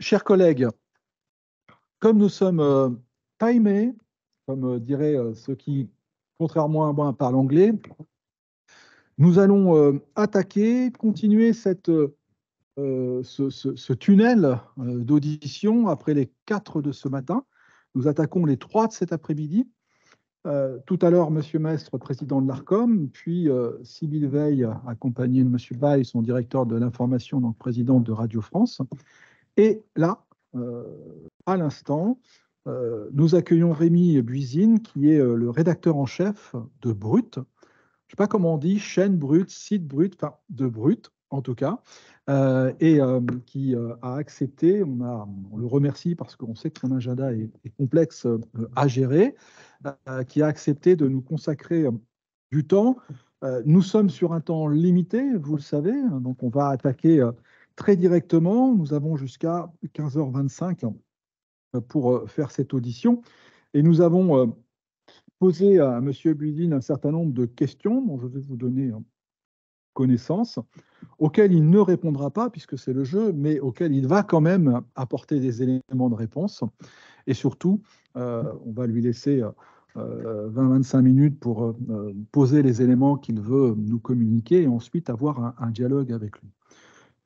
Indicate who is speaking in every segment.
Speaker 1: Chers collègues, comme nous sommes euh, timés, comme euh, diraient euh, ceux qui, contrairement à moi, parlent anglais, nous allons attaquer, continuer cette, ce, tunnel d'audition après les quatre de ce matin. Nous attaquons les trois de cet après-midi. tout à l'heure, M. Mestre, président de l'ARCOM, puis Sybille Veil, accompagnée de M. Bay, son directeur de l'information, donc président de Radio France. Et là, euh, à l'instant, euh, nous accueillons Rémi Buisine, qui est euh, le rédacteur en chef de Brut. Je ne sais pas comment on dit, chaîne Brut, site Brut, enfin de Brut en tout cas, et qui a accepté. On, a, le remercie parce qu'on sait que son agenda est, est complexe à gérer, qui a accepté de nous consacrer du temps. nous sommes sur un temps limité, vous le savez, hein, donc on va attaquer Très directement, nous avons jusqu'à 15h25 pour euh, faire cette audition. Et nous avons euh, posé à M. Buidin un certain nombre de questions dont je vais vous donner euh, connaissance, auxquelles il ne répondra pas puisque c'est le jeu, mais auxquelles il va quand même apporter des éléments de réponse. Et surtout, on va lui laisser 20-25 minutes pour poser les éléments qu'il veut nous communiquer et ensuite avoir un dialogue avec lui.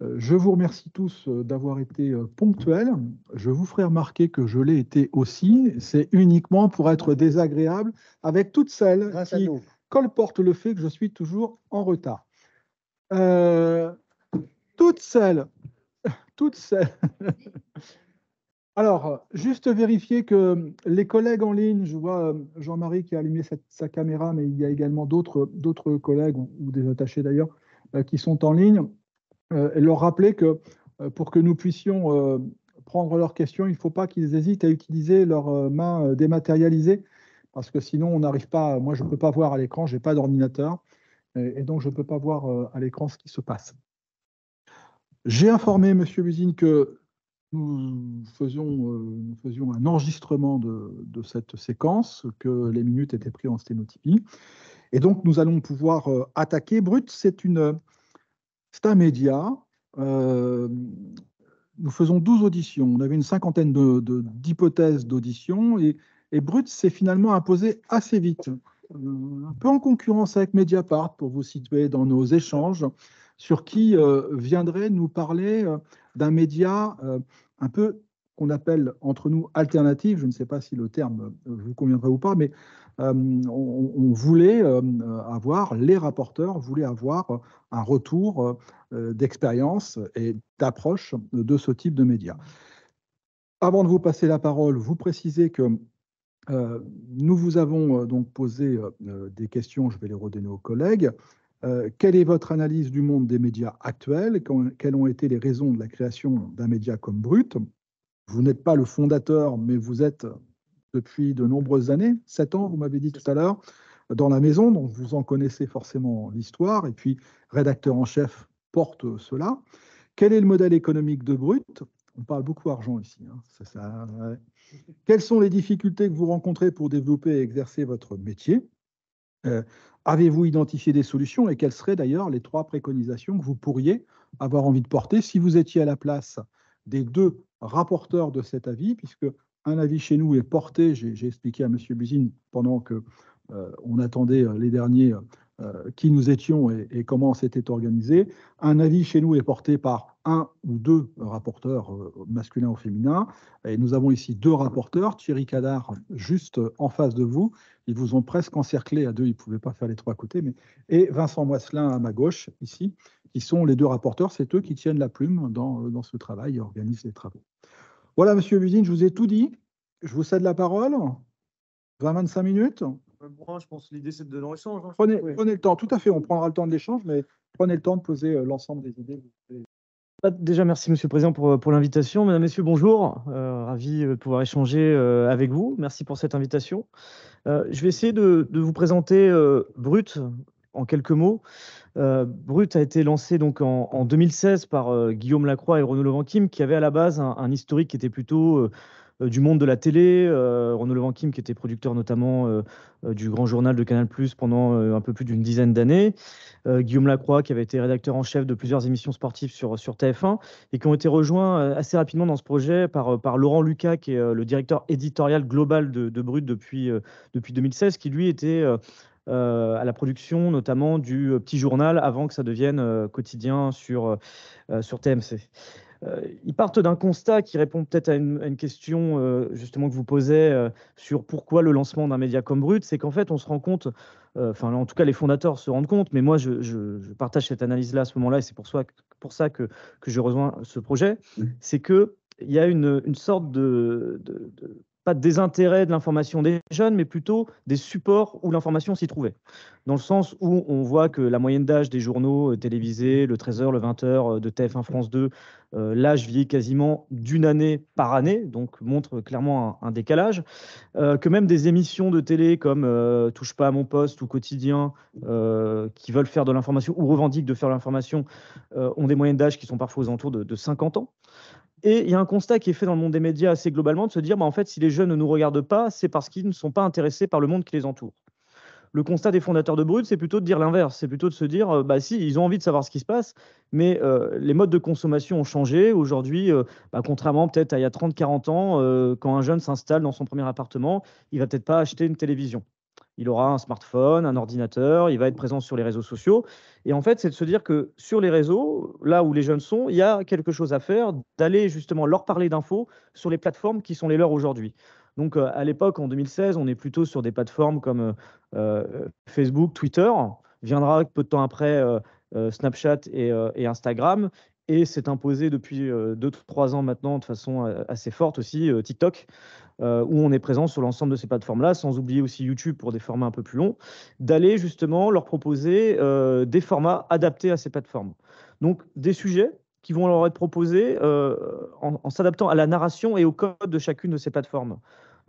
Speaker 1: Euh, je vous remercie tous euh, d'avoir été euh, ponctuels. Je vous ferai remarquer que je l'ai été aussi. C'est uniquement pour être désagréable avec toutes celles qui colportent le fait que je suis toujours en retard. toutes celles, toutes celles. Alors, juste vérifier que les collègues en ligne, je vois Jean-Marie qui a allumé sa, caméra, mais il y a également d'autres collègues ou des attachés d'ailleurs qui sont en ligne. Euh, et leur rappeler que euh, pour que nous puissions euh, prendre leurs questions, il ne faut pas qu'ils hésitent à utiliser leurs mains dématérialisées, parce que sinon on n'arrive pas, moi je ne peux pas voir à l'écran, je n'ai pas d'ordinateur, et, donc je ne peux pas voir à l'écran ce qui se passe. J'ai informé M. Buzine que nous faisions, nous un enregistrement de, de, cette séquence, que les minutes étaient prises en sténotypie. Et donc, nous allons pouvoir attaquer. Brut, c'est une, c'est un média. Euh, nous faisons 12 auditions. On avait une cinquantaine d'hypothèses d'auditions, et, Brut s'est finalement imposé assez vite, euh, un peu en concurrence avec Mediapart, pour vous situer dans nos échanges, sur qui euh, viendrait nous parler d'un média un peu qu'on appelle entre nous alternative. je ne sais pas si le terme euh, vous conviendrait ou pas, mais euh, on, voulait euh, avoir, les rapporteurs voulaient avoir un retour d'expérience et d'approche de ce type de médias. Avant de vous passer la parole, vous précisez que nous vous avons donc posé des questions, je vais les redonner aux collègues. quelle est votre analyse du monde des médias actuels Quelles ont été les raisons de la création d'un média comme Brut vous n'êtes pas le fondateur, mais vous êtes depuis de nombreuses années, 7 ans, vous m'avez dit tout à l'heure, dans la maison, donc vous en connaissez forcément l'histoire, et puis rédacteur en chef porte cela. Quel est le modèle économique de Brut On parle beaucoup d'argent ici. Hein, quelles sont les difficultés que vous rencontrez pour développer et exercer votre métier euh, Avez-vous identifié des solutions et quelles seraient d'ailleurs les trois préconisations que vous pourriez avoir envie de porter si vous étiez à la place des deux rapporteurs de cet avis, puisque un avis chez nous est porté, j'ai expliqué à M. Buzine pendant que euh, on attendait euh, les derniers euh, qui nous étions et, comment comment s'était organisé. Un avis chez nous est porté par un ou deux rapporteurs masculins ou féminins. Et nous avons ici deux rapporteurs, Thierry Cadard juste en face de vous. Ils vous ont presque encerclé à deux, ils ne pouvaient pas faire les trois côtés. Mais... Et Vincent Moisselin à ma gauche, ici, qui sont les deux rapporteurs, c'est eux qui tiennent la plume dans, ce travail et organisent les travaux. Voilà, Monsieur Buzine, je vous ai tout dit. Je vous cède la parole. 20-25 minutes.
Speaker 2: je pense que l'idée, c'est de l'échange. Hein. prenez, prenez, le temps,
Speaker 1: tout à fait, on prendra le temps de l'échange, mais prenez le temps de poser euh, l'ensemble des idées.
Speaker 2: Bah, déjà, merci Monsieur le Président pour, euh, pour l'invitation. Mesdames, Messieurs, bonjour. Euh, ravi de pouvoir échanger avec vous. Merci pour cette invitation. je vais essayer de, de vous présenter Brut, en quelques mots. Euh, Brut a été lancé donc en, 2016 par euh, Guillaume Lacroix et Renaud Levanquim, qui avaient à la base un, historique qui était plutôt euh, du monde de la télé. Renaud Levanquim, qui était producteur notamment du grand journal de Canal pendant un peu plus d'une dizaine d'années. Guillaume Lacroix, qui avait été rédacteur en chef de plusieurs émissions sportives sur, TF1 et qui ont été rejoints assez rapidement dans ce projet par, Laurent Lucas, qui est le directeur éditorial global de, Brut depuis, depuis 2016, qui lui était euh, à la production notamment du euh, petit journal avant que ça devienne euh, quotidien sur, sur TMC. ils partent d'un constat qui répond peut-être à, une, question justement que vous posez sur pourquoi le lancement d'un média comme Brut, c'est qu'en fait on se rend compte, enfin en tout cas les fondateurs se rendent compte, mais moi je, partage cette analyse-là à ce moment-là et c'est pour, ça, pour ça que, que je rejoins ce projet, mmh. c'est qu'il y a une, sorte de pas de désintérêt de l'information des jeunes, mais plutôt des supports où l'information s'y trouvait. Dans le sens où on voit que la moyenne d'âge des journaux euh, télévisés, le 13h, le 20h euh, de TF1 France 2, euh, l'âge vieillit quasiment d'une année par année, donc montre clairement un, décalage. que même des émissions de télé comme Touche pas à mon poste ou Quotidien, qui veulent faire de l'information ou revendiquent de faire de l'information, ont des moyennes d'âge qui sont parfois aux alentours de 50 ans. Et il y a un constat qui est fait dans le monde des médias assez globalement de se dire, bah, en fait, si les jeunes ne nous regardent pas, c'est parce qu'ils ne sont pas intéressés par le monde qui les entoure. Le constat des fondateurs de Brut, c'est plutôt de dire l'inverse, c'est plutôt de se dire, euh, bah si, ils ont envie de savoir ce qui se passe, mais euh, les modes de consommation ont changé. Aujourd'hui, euh, bah, contrairement peut-être à il y a 30-40 ans, quand un jeune s'installe dans son premier appartement, il va peut-être pas acheter une télévision. Il aura un smartphone, un ordinateur, il va être présent sur les réseaux sociaux. Et en fait, c'est de se dire que sur les réseaux, là où les jeunes sont, il y a quelque chose à faire, d'aller justement leur parler d'infos sur les plateformes qui sont les leurs aujourd'hui. Donc euh, à l'époque, en 2016, on est plutôt sur des plateformes comme euh, euh, Facebook, Twitter, viendra peu de temps après Snapchat et, Instagram et s'est imposé depuis 2 euh, trois ans maintenant de façon euh, assez forte aussi, euh, TikTok, où on est présent sur l'ensemble de ces plateformes-là, sans oublier aussi YouTube pour des formats un peu plus longs, d'aller justement leur proposer des formats adaptés à ces plateformes. Donc des sujets qui vont leur être proposés en s'adaptant à la narration et au code de chacune de ces plateformes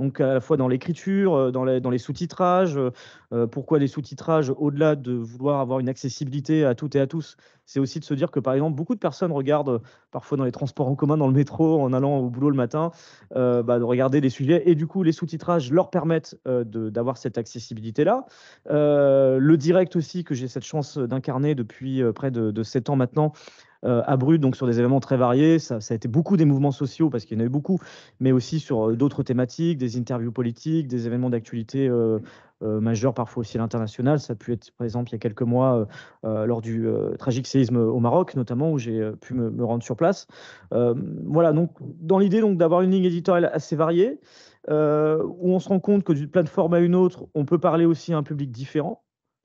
Speaker 2: donc à la fois dans l'écriture, euh, dans, les sous-titrages. Euh, euh, pourquoi les sous-titrages, au-delà de vouloir avoir une accessibilité à toutes et à tous, c'est aussi de se dire que par exemple, beaucoup de personnes regardent parfois dans les transports en commun, dans le métro, en allant au boulot le matin, bah, de regarder des sujets. Et du coup, les sous-titrages leur permettent d'avoir cette accessibilité-là. le direct aussi, que j'ai cette chance d'incarner depuis près de, sept ans maintenant, à euh, Brut, donc sur des événements très variés. Ça, a été beaucoup des mouvements sociaux, parce qu'il y en a eu beaucoup, mais aussi sur euh, d'autres thématiques, des interviews politiques, des événements d'actualité. Euh, majeurs, majeur, parfois aussi à l'international. Ça a pu être, par exemple, il y a quelques mois, lors du tragique séisme au Maroc, notamment, où j'ai pu me, rendre sur place. voilà, donc, dans l'idée donc d'avoir une ligne éditoriale assez variée, où on se rend compte que d'une plateforme à une autre, on peut parler aussi à un public différent.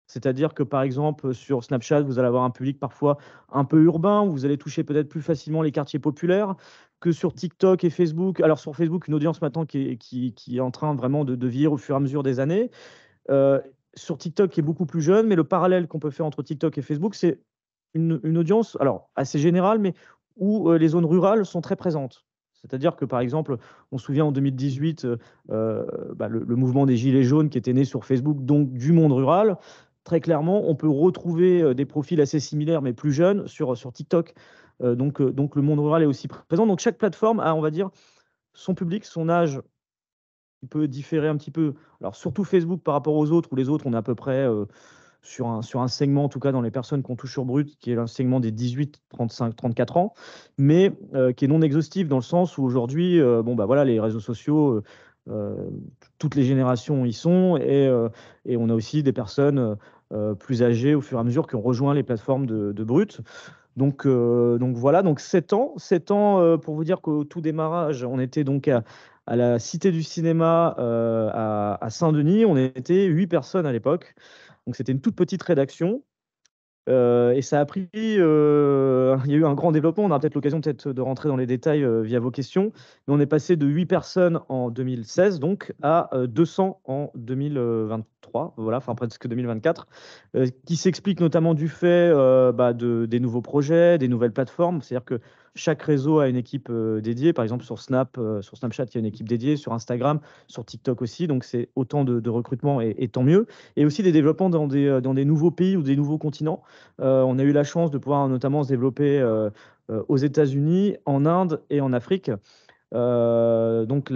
Speaker 2: C'est-à-dire que par exemple sur Snapchat, vous allez avoir un public parfois un peu urbain, où vous allez toucher peut-être plus facilement les quartiers populaires que sur TikTok et Facebook. Alors sur Facebook, une audience maintenant qui est, qui, est en train vraiment de, de au fur et à mesure des années. Euh, sur TikTok qui est beaucoup plus jeune, mais le parallèle qu'on peut faire entre TikTok et Facebook, c'est une, audience alors assez générale, mais où euh, les zones rurales sont très présentes. C'est-à-dire que, par exemple, on se souvient en 2018, euh, bah, le, mouvement des Gilets jaunes qui était né sur Facebook, donc du monde rural, très clairement, on peut retrouver euh, des profils assez similaires, mais plus jeunes, sur, sur TikTok. Euh, donc, euh, donc le monde rural est aussi présent. Donc chaque plateforme a, on va dire, son public, son âge qui peut différer un petit peu. Alors surtout Facebook par rapport aux autres, où les autres, on est à peu près sur, un, sur un segment, en tout cas dans les personnes qu'on touche sur brut, qui est un segment des 18, 35, 34 ans, mais qui est non exhaustif dans le sens où aujourd'hui, bon bah voilà, les réseaux sociaux. toutes les générations y sont et, et, on a aussi des personnes euh, plus âgés au fur et à mesure qui ont rejoint les plateformes de, brut. Donc, euh, donc voilà, donc 7 ans, 7 ans euh, pour vous dire qu'au tout démarrage, on était donc à, la Cité du Cinéma à, à Saint-Denis, on était 8 personnes à l'époque. Donc c'était une toute petite rédaction. Euh, et ça a pris, euh, il y a eu un grand développement, on aura peut-être l'occasion peut-être de rentrer dans les détails euh, via vos questions, mais on est passé de 8 personnes en 2016 donc à 200 en 2023, voilà, enfin presque 2024, qui s'explique notamment du fait bah, de, des nouveaux projets, des nouvelles plateformes, c'est-à-dire que chaque réseau a une équipe euh, dédiée. Par exemple, sur, Snap, euh, sur Snapchat, il y a une équipe dédiée, sur Instagram, sur TikTok aussi. Donc, c'est autant de, recrutement et, tant mieux. Et aussi des développements dans des, euh, nouveaux pays ou des nouveaux continents. on a eu la chance de pouvoir notamment se développer aux États-Unis, en Inde et en Afrique. donc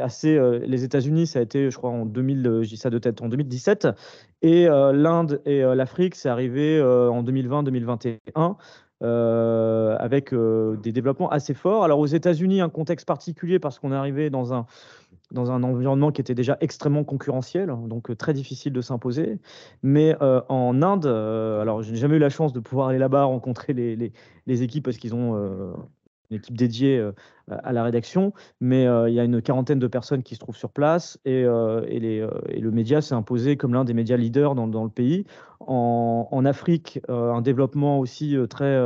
Speaker 2: assez, les États-Unis, ça a été, je crois, en 2000, ça de tête, en 2017, et l'Inde et l'Afrique, c'est arrivé en 2020-2021. Euh, avec euh, des développements assez forts. Alors aux États-Unis, un contexte particulier parce qu'on est arrivé dans un, dans un environnement qui était déjà extrêmement concurrentiel, donc euh, très difficile de s'imposer. Mais en Inde, alors je n'ai jamais eu la chance de pouvoir aller là-bas rencontrer les, les, les équipes parce qu'ils ont une équipe dédiée euh, à la rédaction, mais euh, il y a une quarantaine de personnes qui se trouvent sur place et, euh, les, le média s'est imposé comme l'un des médias leaders dans, le pays. En, Afrique, un développement aussi très,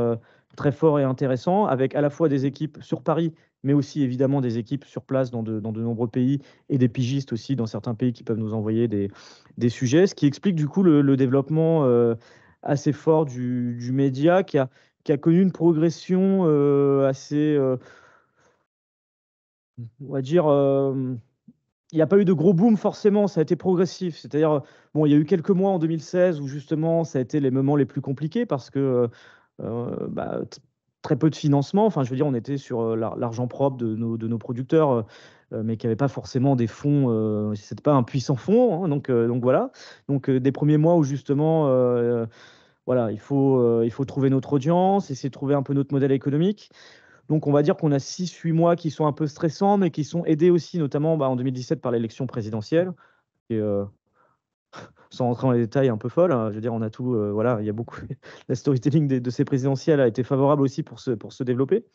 Speaker 2: très fort et intéressant, avec à la fois des équipes sur Paris, mais aussi évidemment des équipes sur place dans de, nombreux pays et des pigistes aussi dans certains pays qui peuvent nous envoyer des, des sujets, ce qui explique du coup le, développement assez fort du, du média qui a qui a connu une progression euh, assez, euh, on va dire, euh, il n'y a pas eu de gros boom forcément, ça a été progressif. C'est-à-dire, bon, il y a eu quelques mois en 2016 où justement ça a été les moments les plus compliqués parce que bah, très peu de financement. Enfin, je veux dire, on était sur l'argent propre de nos, de nos producteurs, mais qui n'avait pas forcément des fonds. c'était pas un puissant fonds, hein, donc, donc voilà. Donc des premiers mois où justement voilà, il faut, euh, il faut trouver notre audience, essayer de trouver un peu notre modèle économique. Donc, on va dire qu'on a 6-8 mois qui sont un peu stressants, mais qui sont aidés aussi, notamment bah, en 2017 par l'élection présidentielle. Et euh, sans rentrer dans les détails un peu folle, hein, je veux dire, on a tout, euh, voilà, il y a beaucoup. la storytelling de, ces présidentielles a été favorable aussi pour se, pour se développer.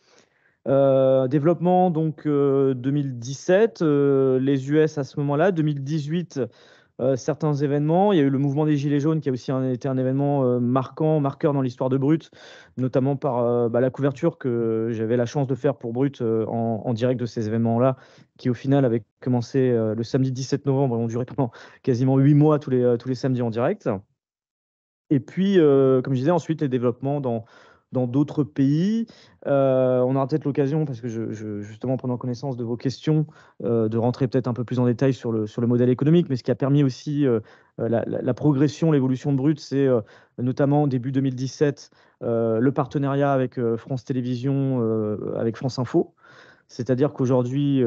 Speaker 2: développement donc 2017, les US à ce moment-là, 2018, euh, certains événements. Il y a eu le mouvement des Gilets jaunes qui a aussi été un événement euh, marquant, marqueur dans l'histoire de Brut, notamment par euh, bah, la couverture que j'avais la chance de faire pour Brut en, direct de ces événements-là, qui au final avaient commencé le samedi 17 novembre et ont duré quasiment huit mois tous les samedis en direct. Et puis, comme je disais, ensuite les développements dans dans d'autres pays. Euh, on aura peut-être l'occasion, parce que je, justement, prenant connaissance de vos questions, euh, de rentrer peut-être un peu plus en détail sur le, sur le modèle économique, mais ce qui a permis aussi euh, la, progression, l'évolution de Brut, c'est notamment début 2017 le partenariat avec France Télévisions, avec France Info. C'est-à-dire qu'aujourd'hui,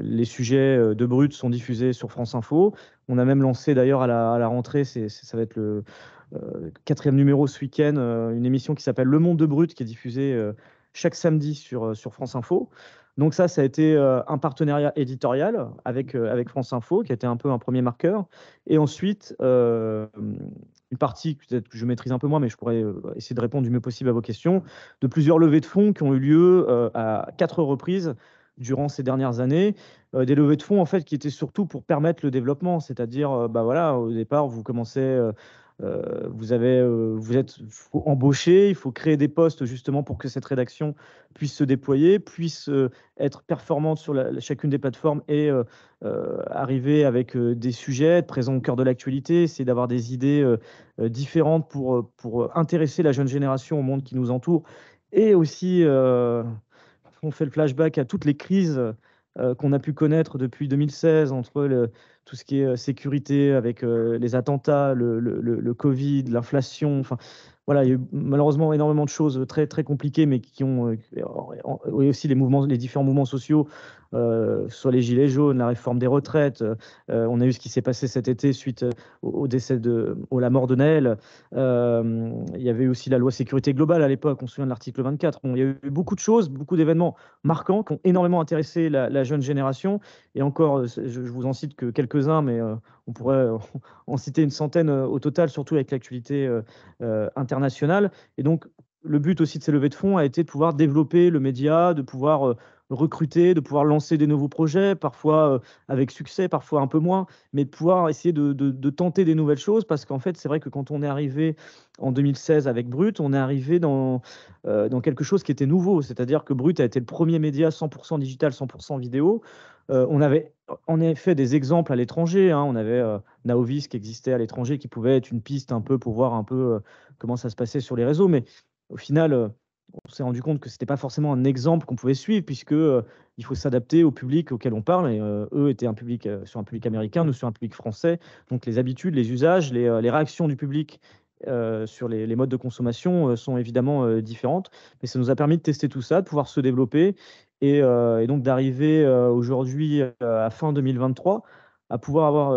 Speaker 2: les sujets de Brut sont diffusés sur France Info. On a même lancé d'ailleurs à, la, à la, rentrée, c'est, ça va être le, euh, quatrième numéro ce week-end, euh, une émission qui s'appelle Le Monde de Brut, qui est diffusée euh, chaque samedi sur, France Info. Donc ça, ça a été un partenariat éditorial avec, avec France Info, qui a été un peu un premier marqueur. Et ensuite, une partie peut-être que je maîtrise un peu moins, mais je pourrais essayer de répondre du mieux possible à vos questions, de plusieurs levées de fonds qui ont eu lieu à quatre reprises durant ces dernières années, des levées de fonds en fait qui étaient surtout pour permettre le développement, c'est-à-dire bah voilà, au départ vous commencez euh, vous, avez, euh, vous êtes embauché, il faut créer des postes justement pour que cette rédaction puisse se déployer, puisse euh, être performante sur chacune des plateformes et arriver avec des sujets, être présent au cœur de l'actualité, essayer d'avoir des idées différentes pour, pour intéresser la jeune génération au monde qui nous entoure. Et aussi, on fait le flashback à toutes les crises euh, qu'on a pu connaître depuis 2016 entre tout ce qui est euh, sécurité avec euh, les attentats, le, le, le Covid, l'inflation. Enfin, voilà, il y a malheureusement énormément de choses très très compliquées, mais qui ont aussi les mouvements, les différents mouvements sociaux euh, sur les gilets jaunes, la réforme des retraites. Euh, on a eu ce qui s'est passé cet été suite euh, au, décès de, au, la mort de Naël. il y avait aussi la loi sécurité globale à l'époque. On se souvient de l'article 24. il y a eu beaucoup de choses, beaucoup d'événements marquants qui ont énormément intéressé la, jeune génération. Et encore, je, je, vous en cite que quelques-uns, mais on pourrait en citer une centaine au total, surtout avec l'actualité internationale. Et donc, le but aussi de ces levées de fonds a été de pouvoir développer le média, de pouvoir recruter, de pouvoir lancer des nouveaux projets, parfois euh, avec succès, parfois un peu moins, mais de pouvoir essayer de, tenter des nouvelles choses parce qu'en fait, c'est vrai que quand on est arrivé en 2016 avec Brut, on est arrivé euh, dans, quelque chose qui était nouveau, c'est-à-dire que Brut a été le premier média 100% digital, 100% vidéo. Euh, on avait en effet des exemples à l'étranger. Hein. On avait Naovis qui existait à l'étranger, qui pouvait être une piste un peu pour voir un peu comment ça se passait sur les réseaux. Mais au final, on s'est rendu compte que ce n'était pas forcément un exemple qu'on pouvait suivre puisque euh, il faut s'adapter au public auquel on parle et euh, eux étaient un public euh, sur un public américain nous sur un public français donc les habitudes les usages les, réactions du public sur les, modes de consommation sont évidemment différentes mais ça nous a permis de tester tout ça de pouvoir se développer et, donc d'arriver aujourd'hui à fin 2023 à pouvoir avoir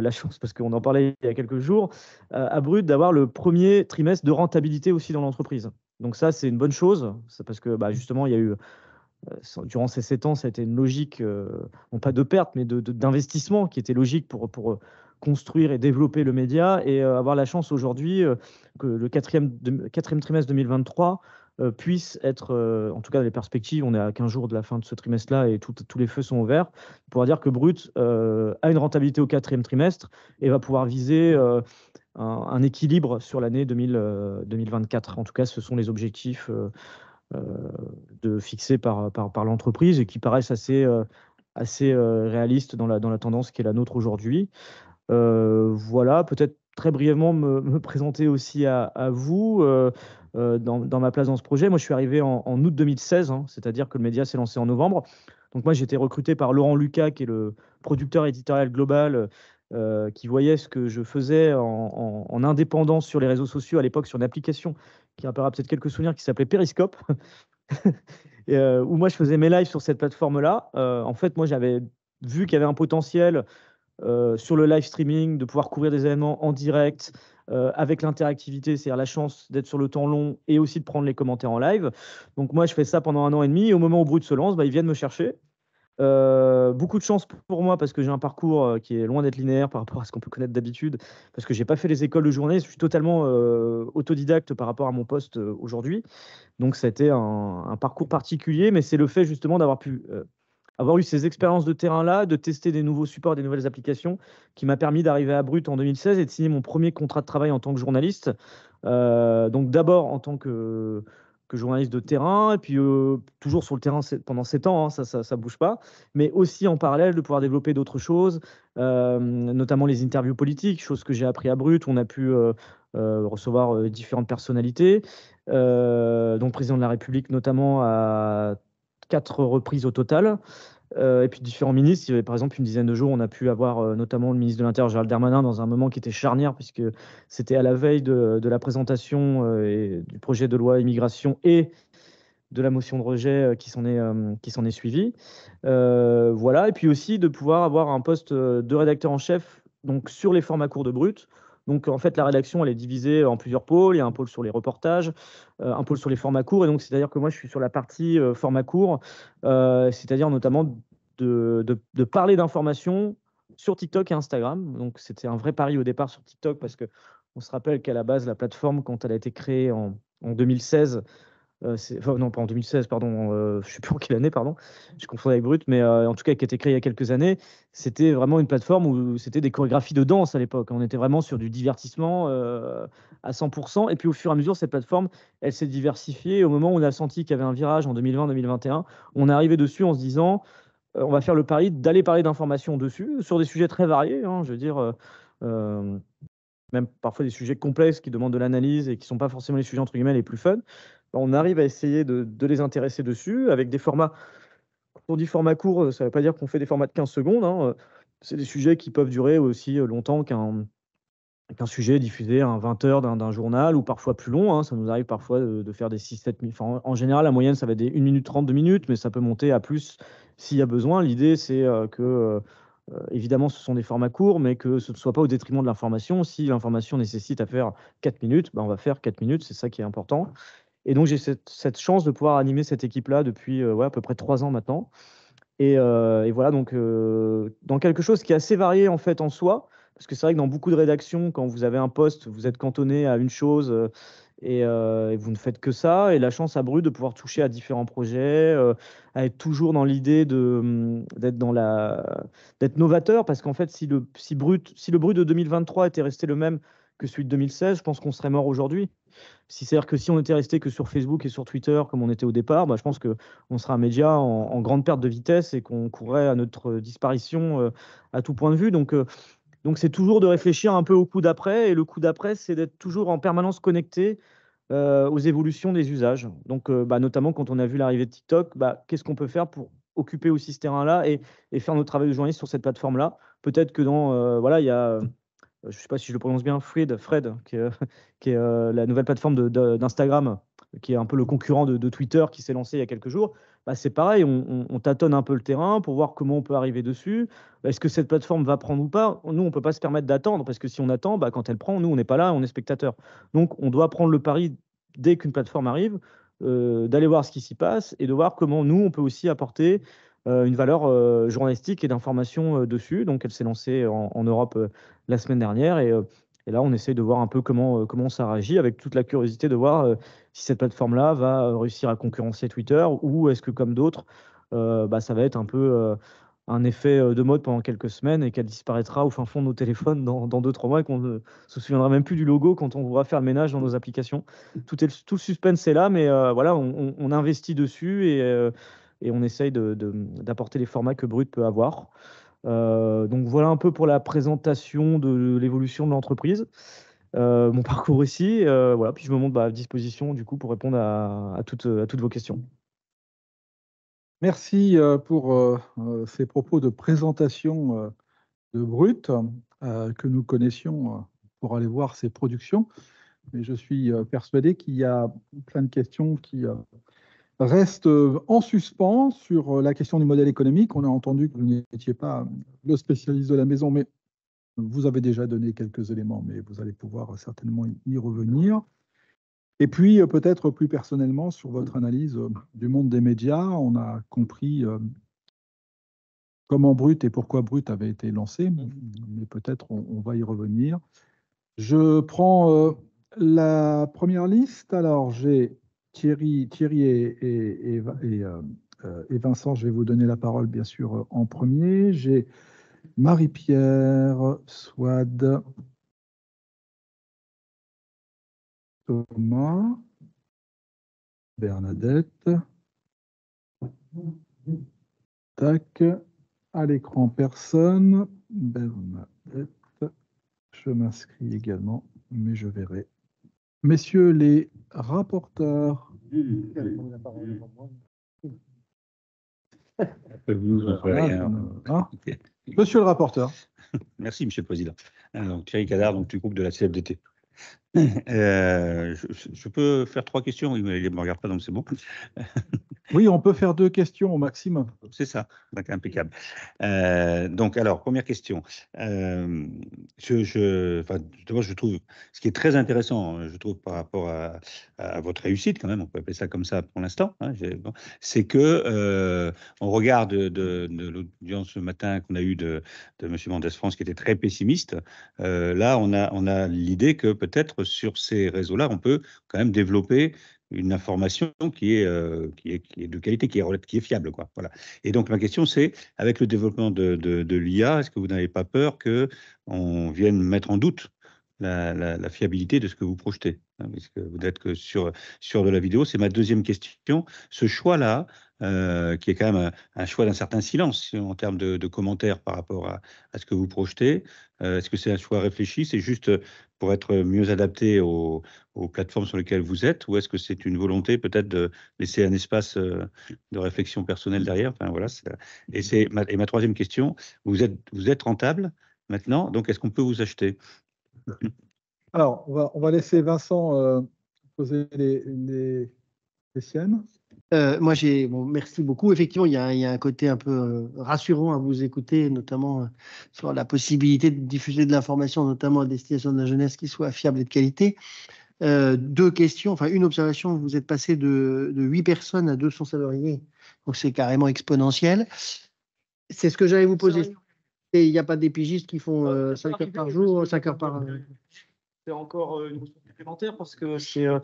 Speaker 2: la chance, parce qu'on en parlait il y a quelques jours, à Brut, d'avoir le premier trimestre de rentabilité aussi dans l'entreprise. Donc ça, c'est une bonne chose, parce que bah, justement, il y a eu, euh, durant ces sept ans, ça a été une logique, euh, non pas de perte, mais d'investissement de, qui était logique pour, pour euh, construire et développer le média et avoir la chance aujourd'hui que le quatrième, quatrième trimestre 2023 puisse être, en tout cas dans les perspectives, on est à 15 jours de la fin de ce trimestre-là et tous les feux sont ouverts, pour dire que Brut a une rentabilité au quatrième trimestre et va pouvoir viser un, équilibre sur l'année 2024. Euh, en tout cas, ce sont les objectifs euh, euh, de, fixés par, l'entreprise et qui paraissent assez, réalistes dans la, tendance qui est la nôtre aujourd'hui. voilà, peut-être très brièvement me, présenter aussi à, vous dans, ma place dans ce projet. Moi, je suis arrivé en, août 2016, hein, c'est-à-dire que le média s'est lancé en novembre. Donc moi, j'ai été recruté par Laurent Lucas, qui est le producteur éditorial global euh, qui voyaient ce que je faisais en, indépendance sur les réseaux sociaux à l'époque sur une application qui rappellera peut-être quelques souvenirs qui s'appelait Periscope. Euh, où moi je faisais mes lives sur cette plateforme-là. Euh, en fait, moi j'avais vu qu'il y avait un potentiel sur le live streaming de pouvoir couvrir des événements en direct, avec l'interactivité, c'est-à-dire la chance d'être sur le temps long et aussi de prendre les commentaires en live. Donc moi, je fais ça pendant un an et demi. au moment où Brut se lance, bah, ils viennent me chercher euh, beaucoup de chance pour moi parce que j'ai un parcours euh, qui est loin d'être linéaire par rapport à ce qu'on peut connaître d'habitude, parce que j'ai pas fait les écoles de journée, je suis totalement euh, autodidacte par rapport à mon poste aujourd'hui. Donc ça a été un, un parcours particulier, mais c'est le fait justement d'avoir pu avoir eu ces expériences de terrain-là, de tester des nouveaux supports, des nouvelles applications, qui m'a permis d'arriver à Brut en 2016 et de signer mon premier contrat de travail en tant que journaliste. donc d'abord en tant que que journaliste de terrain, et puis euh, toujours sur le terrain pendant sept ans, hein, ça, ça, bouge pas, mais aussi en parallèle de pouvoir développer d'autres choses, euh, notamment les interviews politiques, chose que j'ai appris à Brut, on a pu euh, recevoir différentes personnalités, donc président de la République notamment à quatre reprises au total. Euh, et puis différents ministres. Il y avait par exemple une dizaine de jours, on a pu avoir euh, notamment le ministre de l'Intérieur, Gérald Darmanin, dans un moment qui était charnière, puisque c'était à la veille de, la présentation euh, du projet de loi immigration et de la motion de rejet qui s'en est, qui est suivie. voilà, et puis aussi de pouvoir avoir un poste de rédacteur en chef donc sur les formats courts de brut, donc en fait, la rédaction, elle est divisée en plusieurs pôles. Il y a un pôle sur les reportages, euh, un pôle sur les formats courts. Et donc, c'est-à-dire que moi, je suis sur la partie euh, format court, euh, c'est-à-dire notamment de, parler d'informations sur TikTok et Instagram. Donc c'était un vrai pari au départ sur TikTok parce qu'on se rappelle qu'à la base, la plateforme, quand elle a été créée en 2016, enfin, non, pas en 2016, pardon, je ne sais plus en quelle année, pardon, je confonds avec Brut, mais en tout cas, qui a été créé il y a quelques années, c'était vraiment une plateforme où c'était des chorégraphies de danse à l'époque. Hein. On était vraiment sur du divertissement à 100%. Et puis, au fur et à mesure, cette plateforme, elle s'est diversifiée. Au moment où on a senti qu'il y avait un virage en 2020-2021, on est arrivé dessus en se disant, on va faire le pari d'aller parler d'informations dessus, sur des sujets très variés, hein. je veux dire même parfois des sujets complexes qui demandent de l'analyse et qui ne sont pas forcément les sujets entre guillemets les plus fun on arrive à essayer de, les intéresser dessus avec des formats. Quand on dit format court, ça ne veut pas dire qu'on fait des formats de 15 secondes. Hein, euh, c'est des sujets qui peuvent durer aussi euh, longtemps qu'un sujet diffusé à 20 heures d'un journal ou parfois plus long. Hein. Ça nous arrive parfois de, faire des 6-7 minutes. en général, la moyenne, ça va être des 1 minute 30, 2 minutes, mais ça peut monter à plus s'il y a besoin. L'idée, c'est euh, que. évidemment, ce sont des formats courts, mais que ce ne soit pas au détriment de l'information. Si l'information nécessite à faire 4 minutes, ben, on va faire 4 minutes, c'est ça qui est important. Et donc, j'ai cette, chance de pouvoir animer cette équipe-là depuis euh, à peu près trois ans maintenant. Et, euh, voilà, donc, euh, dans quelque chose qui est assez varié en fait en soi, parce que c'est vrai que dans beaucoup de rédactions, quand vous avez un poste, vous êtes cantonné à une chose et, vous ne faites que ça. Et la chance à Brut de pouvoir toucher à différents projets, à être toujours dans l'idée hum, d'être dans la d'être novateur, parce qu'en fait, si le si brut si le brut de 2023 était resté le même que suite 2016, je pense qu'on serait mort aujourd'hui. Si c'est-à-dire que si on était resté que sur Facebook et sur Twitter comme on était au départ, bah, je pense qu'on serait un média en, grande perte de vitesse et qu'on courrait à notre disparition euh, à tout point de vue. Donc, euh, donc c'est toujours de réfléchir un peu au coup d'après et le coup d'après, c'est d'être toujours en permanence connecté euh, aux évolutions des usages. Donc, bah, notamment quand on a vu l'arrivée de TikTok, bah, qu'est-ce qu'on peut faire pour occuper aussi ce terrain-là et, et, faire notre travail de journaliste sur cette plateforme-là Peut-être que dans voilà, il y a euh, je ne sais pas si je le prononce bien, Fred, Fred qui est, euh, la nouvelle plateforme d'Instagram, qui est un peu le concurrent de, Twitter qui s'est lancé il y a quelques jours, bah, c'est pareil, on, tâtonne un peu le terrain pour voir comment on peut arriver dessus. Bah, est-ce que cette plateforme va prendre ou pas Nous, on ne peut pas se permettre d'attendre, parce que si on attend, bah, quand elle prend, nous, on n'est pas là, on est spectateur. Donc, on doit prendre le pari dès qu'une plateforme arrive, euh, d'aller voir ce qui s'y passe et de voir comment nous, on peut aussi apporter euh, une valeur euh, journalistique et d'information euh, dessus. Donc, elle s'est lancée en, Europe la semaine dernière et là, on essaie de voir un peu comment, comment ça réagit, avec toute la curiosité de voir si cette plateforme-là va réussir à concurrencer Twitter ou est-ce que, comme d'autres, bah, ça va être un peu un effet de mode pendant quelques semaines et qu'elle disparaîtra au fin fond de nos téléphones dans, dans deux, trois mois et qu'on ne se souviendra même plus du logo quand on pourra faire le ménage dans nos applications. Tout, est, tout le suspense est là, mais voilà, on, on, investit dessus et et on essaye d'apporter les formats que Brut peut avoir. Euh, donc voilà un peu pour la présentation de l'évolution de l'entreprise, euh, mon parcours ici. Euh, voilà, puis je me montre bah, à disposition du coup pour répondre à, toutes, à toutes, vos questions.
Speaker 1: Merci pour ces propos de présentation
Speaker 2: de Brut
Speaker 1: que nous connaissions pour aller voir ses productions. Mais je suis persuadé qu'il y a plein de questions qui reste euh, en suspens sur euh, la question du modèle économique. On a entendu que vous n'étiez pas euh, le spécialiste de la maison, mais vous avez déjà donné quelques éléments, mais vous allez pouvoir certainement y revenir. Et puis, peut-être plus personnellement, sur votre analyse du monde des médias, on a compris comment Brut et pourquoi Brut avait été lancé, mais peut-être on, va y revenir. Je prends la première liste. Alors, j'ai Thierry, Thierry euh, euh, et, Vincent, je vais vous donner la parole bien sûr euh, en premier. J'ai Marie-Pierre, Swad, Thomas, Bernadette. Tac, à l'écran personne. Bernadette, je m'inscris également, mais je verrai Messieurs les rapporteurs.
Speaker 3: Monsieur le rapporteur. Merci, Monsieur le Président. Thierry Cadard, donc, du groupe de la CFDT. Euh, je, peux faire trois questions Il ne me regarde pas, donc c'est bon. oui, on peut faire deux questions au maximum. C'est ça, impeccable. Euh, donc, alors, première question. Euh, je, je, je trouve ce qui est très intéressant, hein, je trouve, par rapport à, votre réussite, quand même, on peut appeler ça comme ça pour l'instant, hein, c'est que euh, on regarde de, l'audience ce matin qu'on a eue de, M. Mendes France qui était très pessimiste. là, on a, on a l'idée que peut-être sur ces réseaux-là, on peut quand même développer une information qui est, euh, qui est, de qualité, qui est, fiable. Quoi. Voilà. Et donc ma question c'est, avec le développement de, l'IA, est-ce que vous n'avez pas peur qu'on vienne mettre en doute la, fiabilité de ce que vous projetez hein, Parce que vous n'êtes que sur, sur de la vidéo. C'est ma deuxième question. Ce choix-là, euh, qui est quand même un, choix d'un certain silence hein, en termes de, commentaires par rapport à, ce que vous projetez. Euh, est-ce que c'est un choix réfléchi C'est juste pour être mieux adapté aux, plateformes sur lesquelles vous êtes Ou est-ce que c'est une volonté peut-être de laisser un espace euh, de réflexion personnelle derrière enfin, voilà, et, c'est ma, troisième question, vous êtes, vous êtes rentable maintenant, donc est-ce qu'on peut vous acheter
Speaker 1: Alors, on va, laisser Vincent euh, poser les siennes. Euh, moi, j'ai merci beaucoup. Effectivement, il y, a, un
Speaker 4: côté un peu euh, rassurant à vous écouter, notamment euh, sur la possibilité de diffuser de l'information, notamment à destination de la jeunesse, qui soit fiable et de qualité. deux questions, enfin une observation, vous êtes passé de, huit 8 personnes à 200 salariés, donc c'est carrément exponentiel. C'est ce que j'allais vous poser. Il n'y a pas d'épigistes qui font 5 heures par jour, 5 heures par...
Speaker 2: C'est encore une parce que c'est euh,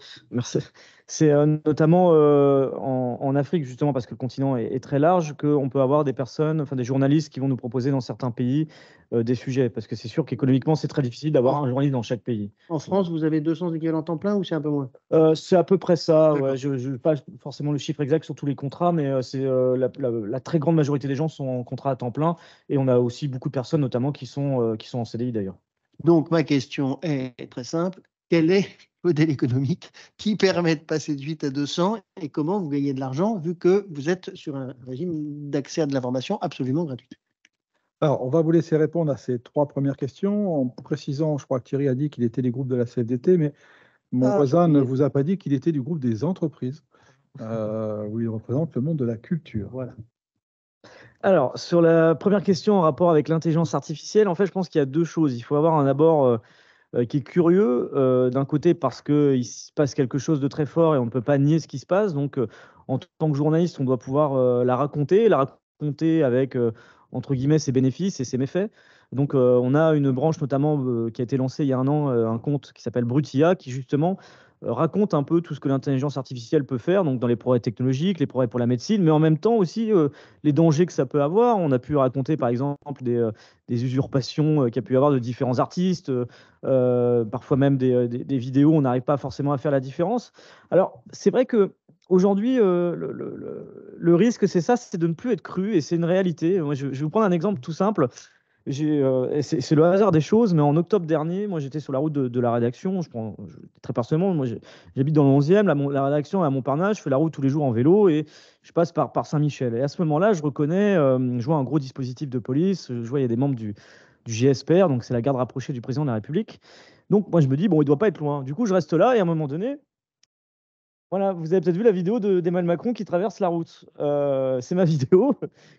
Speaker 2: euh, notamment euh, en, Afrique justement parce que le continent est, très large qu'on peut avoir des personnes, enfin des journalistes qui vont nous proposer dans certains pays des sujets parce que c'est sûr qu'économiquement c'est très difficile d'avoir un journaliste dans chaque pays. En France, vous
Speaker 4: avez 200 équivalents temps plein ou c'est un peu moins
Speaker 2: C'est à peu près ça. Ouais, je n'ai pas forcément le chiffre exact sur tous les contrats, mais c'est la, la, très grande majorité des gens sont en contrat à temps plein et on a aussi beaucoup de personnes notamment qui sont qui sont en CDI d'ailleurs. Donc ma question est très simple quel est le modèle économique qui
Speaker 4: permet de passer de 8 à 200 et comment vous gagnez de l'argent vu que vous êtes sur un régime
Speaker 1: d'accès à de l'information absolument gratuit. Alors, on va vous laisser répondre à ces trois premières questions en précisant, je crois que Thierry a dit qu'il était des groupes de la CFDT, mais mon ah, voisin ne vous a pas dit qu'il
Speaker 2: était du groupe des entreprises, euh, où il représente le monde de la culture. Voilà. Alors, sur la première question en rapport avec l'intelligence artificielle, en fait, je pense qu'il y a deux choses. Il faut avoir un abord euh, euh, qui est curieux euh, d'un côté parce qu'il se passe quelque chose de très fort et on ne peut pas nier ce qui se passe. Donc, euh, en tant que journaliste, on doit pouvoir la raconter, la raconter avec entre guillemets ses bénéfices et ses méfaits. Donc on a une branche notamment qui a été lancée il y a un an, un compte qui s'appelle Brutilla, qui justement euh, raconte un peu tout ce que l'intelligence artificielle peut faire, donc dans les progrès technologiques, les progrès pour la médecine, mais en même temps aussi euh, les dangers que ça peut avoir. On a pu raconter par exemple des, euh, usurpations qu'il y a pu avoir de différents artistes, parfois même des, vidéos, on n'arrive pas forcément à faire la différence. Alors c'est vrai que aujourd'hui, le, risque, c'est ça, c'est de ne plus être cru, et c'est une réalité. je, vais vous prendre un exemple tout simple. Euh, c'est le hasard des choses, mais en octobre dernier, moi j'étais sur la route de, la rédaction. Je prends très personnellement, moi j'habite dans le 11e, la, rédaction à Montparnasse, je fais la route tous les jours en vélo et je passe par, par Saint-Michel. Et à ce moment-là, je reconnais, euh, je vois un gros dispositif de police, je vois il y a des membres du, du GSPR, donc c'est la garde rapprochée du président de la République. Donc moi je me dis, bon, il ne doit pas être loin. Du coup, je reste là et à un moment donné, voilà, vous avez peut-être vu la vidéo d'Emmanuel Macron qui traverse la route. Euh, c'est ma vidéo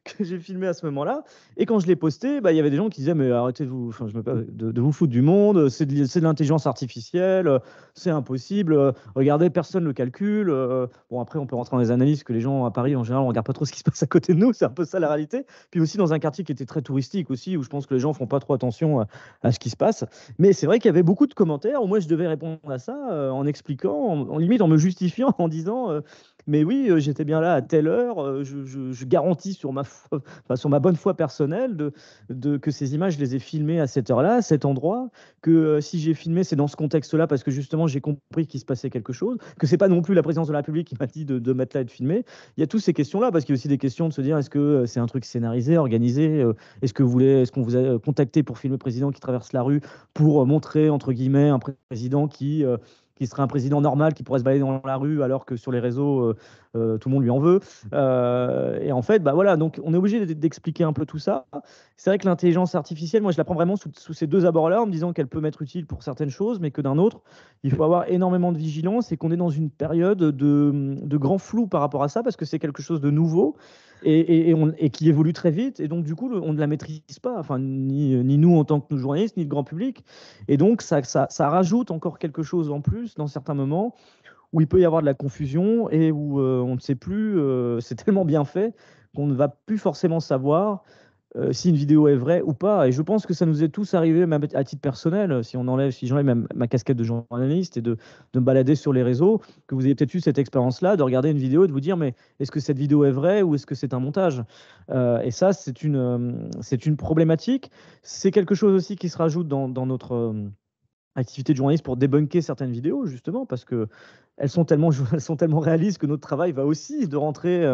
Speaker 2: que j'ai filmée à ce moment-là. Et quand je l'ai postée, bah, il y avait des gens qui disaient Mais arrêtez de vous, je de, vous foutre du monde, c'est de, l'intelligence artificielle, c'est impossible. Regardez, personne ne le calcule. Euh, bon, après, on peut rentrer dans les analyses que les gens à Paris, en général, ne regardent pas trop ce qui se passe à côté de nous. C'est un peu ça la réalité. Puis aussi dans un quartier qui était très touristique aussi, où je pense que les gens ne font pas trop attention à, ce qui se passe. Mais c'est vrai qu'il y avait beaucoup de commentaires où moi, je devais répondre à ça euh, en expliquant, en limite en me justifiant en disant euh, mais oui, euh, j'étais bien là à telle heure, euh, je, garantis sur ma, ma bonne foi personnelle de, que ces images, je les ai filmées à cette heure-là, à cet endroit, que si j'ai filmé, c'est dans ce contexte-là parce que justement, j'ai compris qu'il se passait quelque chose, que c'est pas non plus la présidence de la République qui m'a dit de, mettre là et de filmer. Il y a toutes ces questions-là parce qu'il y a aussi des questions de se dire est-ce que c'est un truc scénarisé, organisé Est-ce que vous voulez, est-ce qu'on vous a contacté pour filmer le président qui traverse la rue pour montrer, entre guillemets, un président qui qui serait un président normal, qui pourrait se balader dans la rue, alors que sur les réseaux, euh, euh, tout le monde lui en veut. Mm-hmm. Euh, et en fait, bah voilà, donc on est obligé d'expliquer un peu tout ça. C'est vrai que l'intelligence artificielle, moi je la prends vraiment sous, ces deux abords-là, en me disant qu'elle peut m'être utile pour certaines choses, mais que d'un autre, il faut avoir énormément de vigilance et qu'on est dans une période de grand flou par rapport à ça, parce que c'est quelque chose de nouveau et, qui évolue très vite. Et donc, du coup, on ne la maîtrise pas, enfin, ni, nous en tant que journalistes, ni le grand public. Et donc, ça, rajoute encore quelque chose en plus dans certains moments où il peut y avoir de la confusion et où euh, on ne sait plus, euh, c'est tellement bien fait qu'on ne va plus forcément savoir euh, si une vidéo est vraie ou pas. Et je pense que ça nous est tous arrivé, même à titre personnel, euh, si on enlève, si j'enlève ma, ma casquette de journaliste et de, de, me balader sur les réseaux, que vous avez peut-être eu cette expérience-là, de regarder une vidéo et de vous dire, mais est-ce que cette vidéo est vraie ou est-ce que c'est un montage euh, Et ça, c'est une, c'est une problématique. C'est quelque chose aussi qui se rajoute dans, dans notre activité de journaliste pour débunker certaines vidéos, justement, parce que elles sont tellement, sont tellement réalistes que notre travail va aussi de rentrer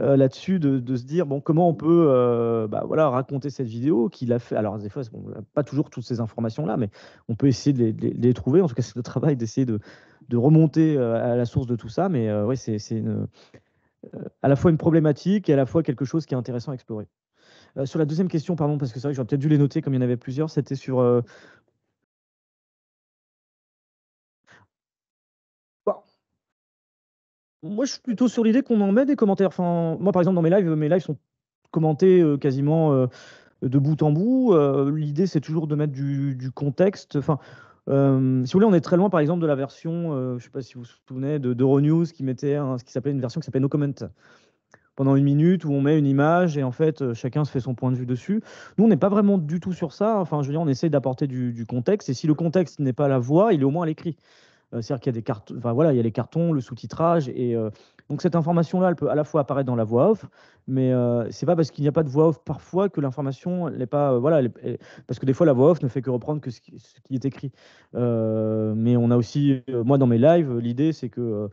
Speaker 2: euh, là-dessus de, se dire bon comment on peut euh, bah, voilà raconter cette vidéo qu'il a fait alors des fois on n'a pas toujours toutes ces informations là mais on peut essayer de les, trouver en tout cas c'est le travail d'essayer de, remonter euh, à la source de tout ça mais oui c'est à la fois une problématique et à la fois quelque chose qui est intéressant à explorer sur la deuxième question, pardon, parce que c'est vrai que j'aurais peut-être dû les noter comme il y en avait plusieurs, c'était sur Moi, je suis plutôt sur l'idée qu'on en met des commentaires. Enfin, moi, par exemple, dans mes lives, mes lives sont commentés euh, quasiment euh, de bout en bout. Euh, l'idée, c'est toujours de mettre du, du contexte. Enfin, si vous voulez, on est très loin, par exemple, de la version, je ne sais pas si vous vous souvenez, de d'Euronews qui mettait ce qui s'appelait une version qui s'appelait No Comment pendant une minute où on met une image et en fait chacun se fait son point de vue dessus. Nous, on n'est pas vraiment du tout sur ça. Enfin, je veux dire, on essaie d'apporter du, du contexte et si le contexte n'est pas la voix, il est au moins à l'écrit. Euh, c'est-à-dire qu'il y a des cartes enfin voilà, il y a les cartons, le sous-titrage et euh, donc cette information-là, elle peut à la fois apparaître dans la voix off, mais euh, c'est pas parce qu'il n'y a pas de voix off parfois que l'information n'est pas voilà, parce que des fois la voix off ne fait que reprendre que ce qui, est écrit. mais on a aussi, moi dans mes lives, l'idée c'est que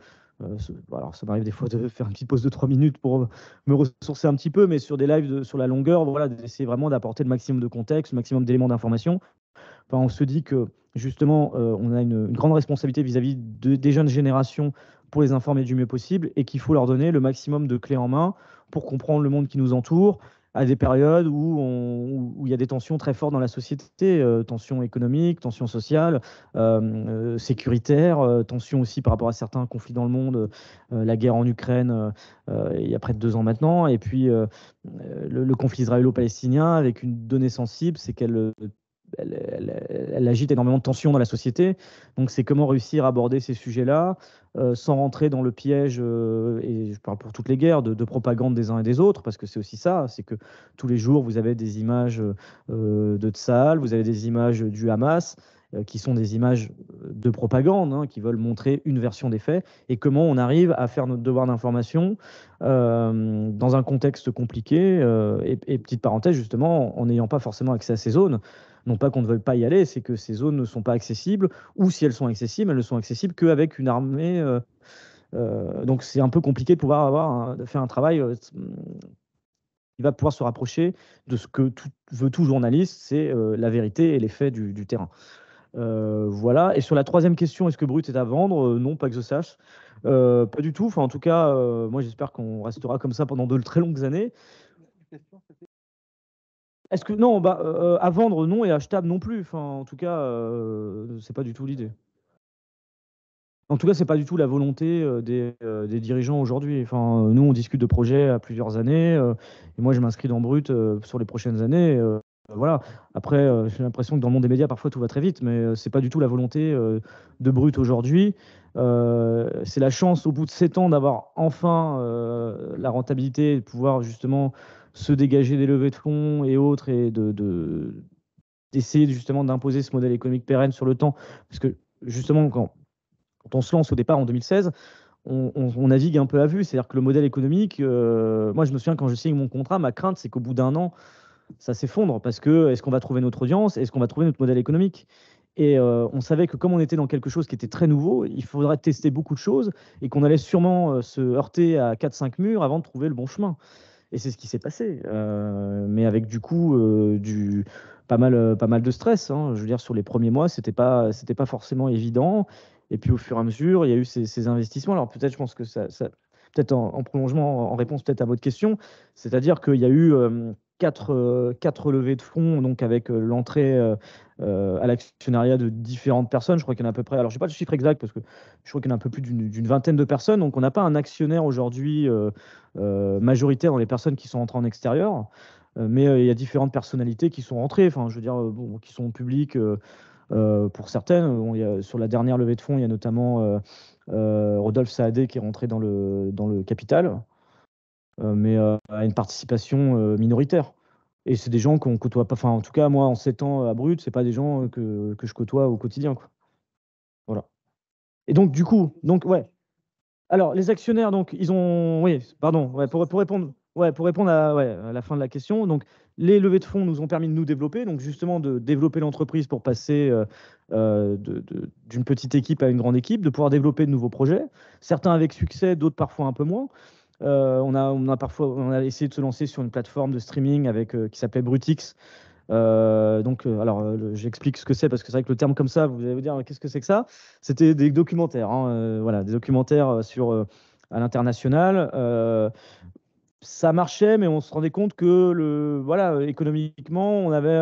Speaker 2: alors ça m'arrive des fois de faire une petite pause de trois minutes pour me ressourcer un petit peu, mais sur des lives sur la longueur, voilà, d'essayer vraiment d'apporter le maximum de contexte, le maximum d'éléments d'information on se dit que justement, euh, on a une, grande responsabilité vis-à-vis des jeunes générations pour les informer du mieux possible et qu'il faut leur donner le maximum de clés en main pour comprendre le monde qui nous entoure à des périodes où, il y a des tensions très fortes dans la société, euh, tensions économiques, tensions sociales, euh, sécuritaires, tensions aussi par rapport à certains conflits dans le monde, la guerre en Ukraine il y a près de deux ans maintenant, et puis le conflit israélo-palestinien avec une donnée sensible, c'est qu'elle elle, agite énormément de tensions dans la société. Donc, c'est comment réussir à aborder ces sujets-là euh, sans rentrer dans le piège, euh, et je parle pour toutes les guerres, de, propagande des uns et des autres, parce que c'est aussi ça, c'est que tous les jours, vous avez des images euh, de Tsahal, vous avez des images du Hamas, qui sont des images de propagande, hein, qui veulent montrer une version des faits, et comment on arrive à faire notre devoir d'information dans un contexte compliqué. et, petite parenthèse, justement, en n'ayant pas forcément accès à ces zones, non pas qu'on ne veuille pas y aller, c'est que ces zones ne sont pas accessibles, ou si elles sont accessibles, elles ne sont accessibles qu'avec une armée. Euh, euh, donc c'est un peu compliqué de pouvoir avoir de faire un travail euh, qui va pouvoir se rapprocher de ce que veut tout journaliste, c'est la vérité et les faits du, terrain. voilà. Et sur la troisième question, est-ce que Brut est à vendre Non, pas que je sache. pas du tout. Enfin, en tout cas, moi j'espère qu'on restera comme ça pendant de très longues années. Est-ce que non, bah, euh, euh, à vendre non et achetable non plus. Enfin, en tout cas, ce euh, c'est pas du tout l'idée. En tout cas, c'est pas du tout la volonté des, des dirigeants aujourd'hui. Enfin, nous, on discute de projets à plusieurs années. et moi, je m'inscris dans Brut sur les prochaines années. Euh, voilà. Après, euh, j'ai l'impression que dans le monde des médias, parfois tout va très vite, mais euh, c'est pas du tout la volonté de Brut aujourd'hui. c'est la chance, au bout de sept ans, d'avoir enfin la rentabilité, de pouvoir justement se dégager des levées de fonds et autres, et de, d'essayer justement d'imposer ce modèle économique pérenne sur le temps. Parce que justement, quand, on se lance au départ en 2016, on, navigue un peu à vue. C'est-à-dire que le modèle économique, moi je me souviens quand je signe mon contrat, ma crainte c'est qu'au bout d'un an, ça s'effondre parce que est-ce qu'on va trouver notre audience Est-ce qu'on va trouver notre modèle économique et euh, on savait que comme on était dans quelque chose qui était très nouveau, il faudrait tester beaucoup de choses et qu'on allait sûrement euh, se heurter à 4-5 murs avant de trouver le bon chemin. Et c'est ce qui s'est passé. Euh, mais avec du coup, du, pas, mal, pas mal de stress. Hein. Je veux dire, sur les premiers mois, c'était pas, c'était pas forcément évident. Et puis au fur et à mesure, il y a eu ces, investissements. Alors peut-être, je pense que ça. peut-être en, prolongement, en réponse peut-être à votre question, c'est-à-dire qu'il y a eu. Euh, quatre, levées de fonds, donc avec euh, l'entrée euh, à l'actionnariat de différentes personnes. Je crois qu'il y en a à peu près, alors je n'ai pas le chiffre exact parce que je crois qu'il y en a un peu plus d'une vingtaine de personnes. Donc on n'a pas un actionnaire aujourd'hui majoritaire dans les personnes qui sont entrées en extérieur, mais il y a différentes personnalités qui sont entrées enfin je veux dire, qui sont publiques. pour certaines, sur la dernière levée de fonds, il y a notamment Rodolphe Saadé qui est rentré dans le, dans le capital. Euh, mais euh, à une participation euh, minoritaire. Et c'est des gens qu'on côtoie pas. Enfin, en tout cas, moi, en 7 ans à Brut, c'est pas des gens que, que, je côtoie au quotidien. Quoi. Voilà. Et donc, du coup, donc, ouais. Alors, les actionnaires, donc, ils ont. Oui, pardon, ouais, pour, pour répondre. Ouais, pour répondre à, ouais, à, la fin de la question, donc les levées de fonds nous ont permis de nous développer, donc justement de développer l'entreprise pour passer d'une petite équipe à une grande équipe, de pouvoir développer de nouveaux projets, certains avec succès, d'autres parfois un peu moins. Euh, on, a, on, a, parfois on a essayé de se lancer sur une plateforme de streaming avec, euh, qui s'appelait Brutix. Euh, donc, alors, j'explique ce que c'est parce que c'est vrai que le terme comme ça, vous allez vous dire qu'est-ce que c'est que ça C'était des documentaires, hein, voilà, des documentaires sur à l'international. ça marchait, mais on se rendait compte que le, voilà, économiquement, on avait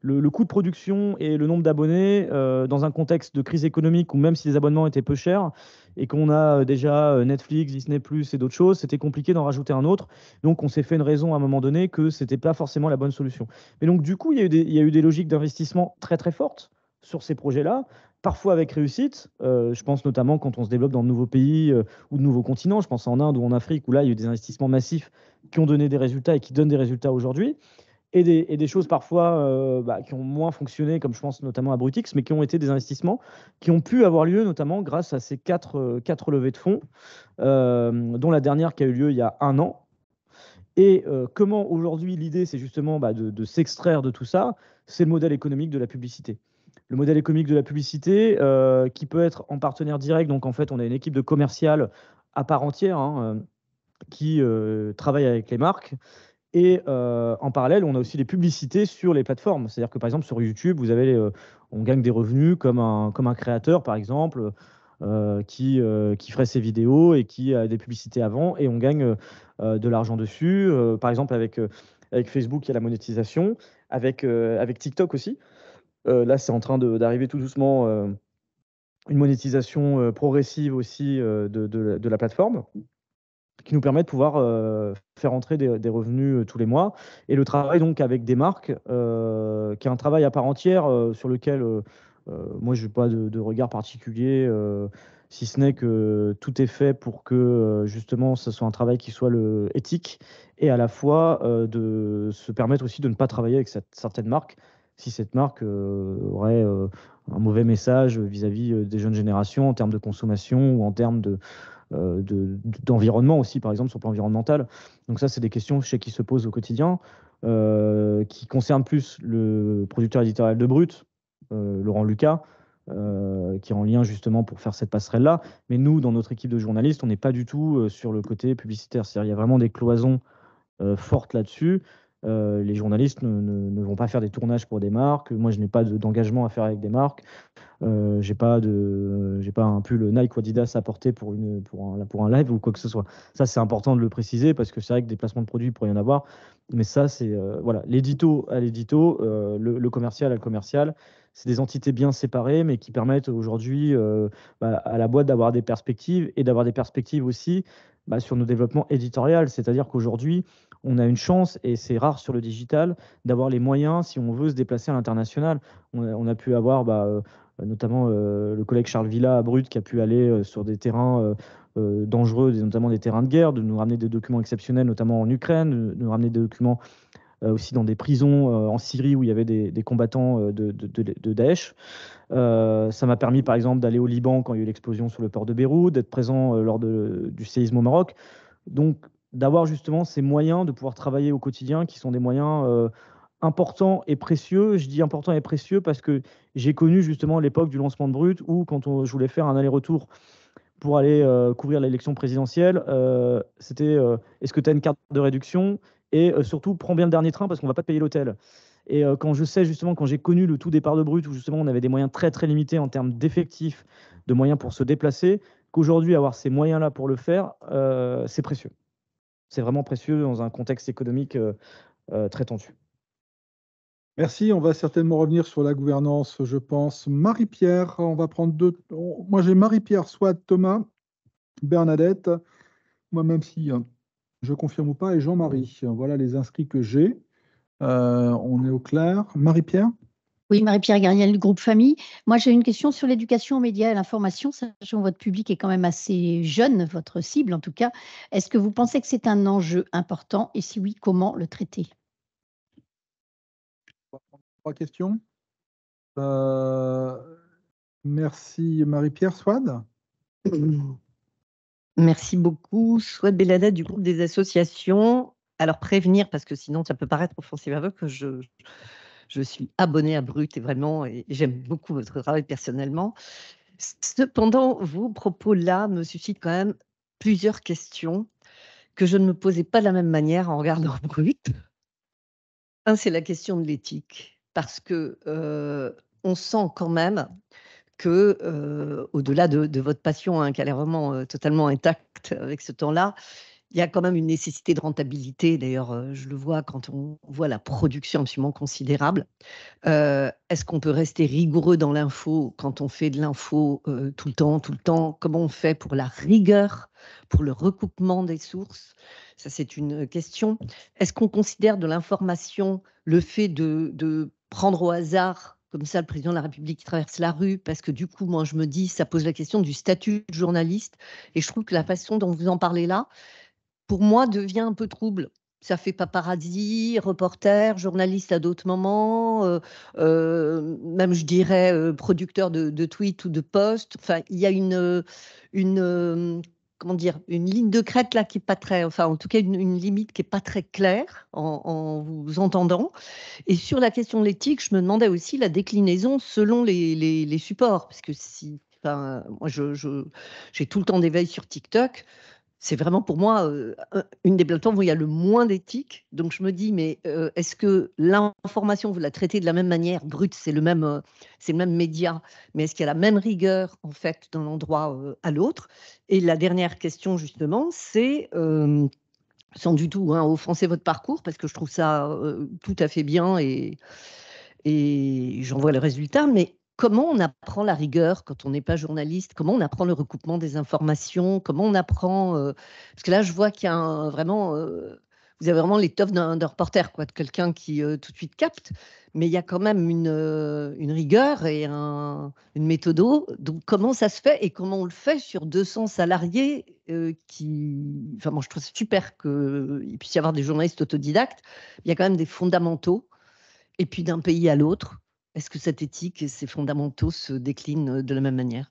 Speaker 2: le, coût de production et le nombre d'abonnés euh, dans un contexte de crise économique où même si les abonnements étaient peu chers et qu'on a euh, déjà euh, Netflix, Disney et d'autres choses, c'était compliqué d'en rajouter un autre. Donc on s'est fait une raison à un moment donné que ce n'était pas forcément la bonne solution. Mais donc du coup, il y a eu des, logiques d'investissement très très fortes sur ces projets-là, parfois avec réussite. je pense notamment quand on se développe dans de nouveaux pays ou de nouveaux continents. Je pense en Inde ou en Afrique où là, il y a eu des investissements massifs qui ont donné des résultats et qui donnent des résultats aujourd'hui et des, choses parfois euh, bah, qui ont moins fonctionné, comme je pense notamment à Brutix, mais qui ont été des investissements qui ont pu avoir lieu notamment grâce à ces quatre, euh, quatre levées de fonds, euh, dont la dernière qui a eu lieu il y a un an. Et comment aujourd'hui l'idée, c'est justement bah, de, s'extraire de tout ça, c'est le modèle économique de la publicité le modèle économique de la publicité, qui peut être en partenaire direct. Donc, en fait, on a une équipe de commerciales à part entière hein, qui euh, travaille avec les marques et euh, en parallèle, on a aussi les publicités sur les plateformes. C'est-à-dire que par exemple sur YouTube, vous avez, euh, on gagne des revenus comme un, comme un créateur par exemple euh, qui, qui ferait ses vidéos et qui a des publicités avant et on gagne de l'argent dessus. par exemple avec, avec Facebook, il y a la monétisation, avec, avec TikTok aussi. là, c'est en train d'arriver tout doucement une monétisation progressive aussi de, de la plateforme qui nous permet de pouvoir euh, faire entrer des, revenus euh, tous les mois. Et le travail donc avec des marques, euh, qui est un travail à part entière sur lequel moi je n'ai pas de, regard particulier, si ce n'est que tout est fait pour que justement ce soit un travail qui soit le, éthique et à la fois de se permettre aussi de ne pas travailler avec certaines marques si cette marque aurait un mauvais message vis à -vis des jeunes générations en termes de consommation ou en termes de euh, d'environnement aussi, par exemple, sur le plan environnemental. Donc ça, c'est des questions chez qui se posent au quotidien, euh, qui concernent plus le producteur éditorial de Brut, euh, Laurent Lucas, qui est en lien justement pour faire cette passerelle-là. Mais nous, dans notre équipe de journalistes, on n'est pas du tout sur le côté publicitaire. cest à y a vraiment des cloisons fortes là-dessus. Euh, les journalistes ne, vont pas faire des tournages pour des marques. Moi, je n'ai pas d'engagement à faire avec des marques. Euh, euh, j'ai pas un pull Nike ou Adidas à porter pour un, live ou quoi que ce soit. Ça, c'est important de le préciser parce que c'est vrai que des placements de produits il y en avoir, mais ça, c'est voilà, l'édito à l'édito, le, commercial à le commercial. C'est des entités bien séparées, mais qui permettent aujourd'hui bah, à la boîte d'avoir des perspectives et d'avoir des perspectives aussi bah, sur nos développements éditoriaux. C'est-à-dire qu'aujourd'hui, on a une chance, et c'est rare sur le digital, d'avoir les moyens si on veut se déplacer à l'international. On, a pu avoir bah, euh, notamment euh, le collègue Charles Villa à Brut qui a pu aller euh, sur des terrains dangereux, notamment des terrains de guerre, de nous ramener des documents exceptionnels, notamment en Ukraine, de nous ramener des documents aussi dans des prisons en Syrie où il y avait des, combattants de, de, Daesh. ça m'a permis par exemple d'aller au Liban quand il y a eu l'explosion sur le port de Beyrouth, d'être présent lors du séisme au Maroc. Donc d'avoir justement ces moyens de pouvoir travailler au quotidien qui sont des moyens euh, importants et précieux. Je dis importants et précieux parce que j'ai connu justement l'époque du lancement de Brut où quand on, je voulais faire un aller-retour pour aller euh, couvrir l'élection présidentielle, euh, c'était est-ce que tu as une carte de réduction et surtout prends bien le dernier train parce qu'on va pas te payer l'hôtel. Et quand je sais justement, quand j'ai connu le tout départ de Brut, où justement on avait des moyens très très limités en termes d'effectifs, de moyens pour se déplacer, qu'aujourd'hui avoir ces moyens-là pour le faire, c'est précieux c'est vraiment précieux dans un contexte économique euh, euh, très tendu.
Speaker 1: Merci. On va certainement revenir sur la gouvernance, je pense. Marie-Pierre, on va prendre deux. Moi, j'ai Marie-Pierre, soit Thomas, Bernadette, moi, même si hein, je confirme ou pas, et Jean-Marie. Voilà les inscrits que j'ai. Euh, on est au clair. Marie-Pierre
Speaker 5: oui, Marie-Pierre Garnier, du groupe Famille. Moi, j'ai une question sur l'éducation aux médias et l'information, sachant que votre public est quand même assez jeune, votre cible en tout cas. Est-ce que vous pensez que c'est un enjeu important et si oui, comment
Speaker 1: le traiter Trois questions. Euh, merci Marie-Pierre Swad.
Speaker 5: Merci beaucoup. Swad Belada du groupe des associations. Alors prévenir, parce que sinon ça peut paraître offensif à vous que je, je suis abonnée à Brut et vraiment, j'aime beaucoup votre travail personnellement. Cependant, vos propos là me suscitent quand même plusieurs questions que je ne me posais pas de la même manière en regardant Brut. Un, c'est la question de l'éthique, parce que euh, on sent quand même que, euh, au-delà de, votre passion, hein, qui a l'air vraiment euh, totalement intacte avec ce temps-là, il y a quand même une nécessité de rentabilité. D'ailleurs, je le vois quand on voit la production absolument considérable. Est-ce qu'on peut rester rigoureux dans l'info quand on fait de l'info tout le temps, tout le temps Comment on fait pour la rigueur, pour le recoupement des sources Ça, c'est une question. Est-ce qu'on considère de l'information le fait de, de prendre au hasard comme ça, le président de la République traverse la rue, parce que du coup, moi, je me dis, ça pose la question du statut de journaliste. Et je trouve que la façon dont vous en parlez là, pour moi, devient un peu trouble. Ça fait paparazzi, reporter, journaliste à d'autres moments, euh, euh, même je dirais euh, producteur de, tweets ou de posts. Enfin, il y a une, une comment dire, une ligne de crête là qui est pas très, enfin en tout cas une, limite qui est pas très claire en, vous entendant. Et sur la question de l'éthique, je me demandais aussi la déclinaison selon les, les supports, parce que si, enfin, moi je, j'ai tout le temps des veilles sur TikTok c'est vraiment pour moi euh, une des plateformes où il y a le moins d'éthique. Donc je me dis, mais euh, est-ce que l'information, vous la traitez de la même manière brute c'est le même, euh, c'est le même média, mais est-ce qu'il y a la même rigueur en fait d'un endroit à l'autre Et la dernière question justement, c'est sans du tout hein, offenser votre parcours parce que je trouve ça tout à fait bien et et j'en vois le résultat, mais comment on apprend la rigueur quand on n'est pas journaliste Comment on apprend le recoupement des informations Comment on apprend euh, Parce que là, je vois qu'il y a vraiment, euh, vous avez vraiment l'étoffe d'un reporter, quoi, de quelqu'un qui euh, tout de suite capte. Mais il y a quand même une, rigueur et une méthode. Donc, comment ça se fait et comment on le fait sur 200 salariés qui, enfin, moi, je trouve super qu'il puisse y avoir des journalistes autodidactes. Il y a quand même des fondamentaux. Et puis d'un pays à l'autre, est-ce que cette éthique et ces fondamentaux se déclinent euh, de la même manière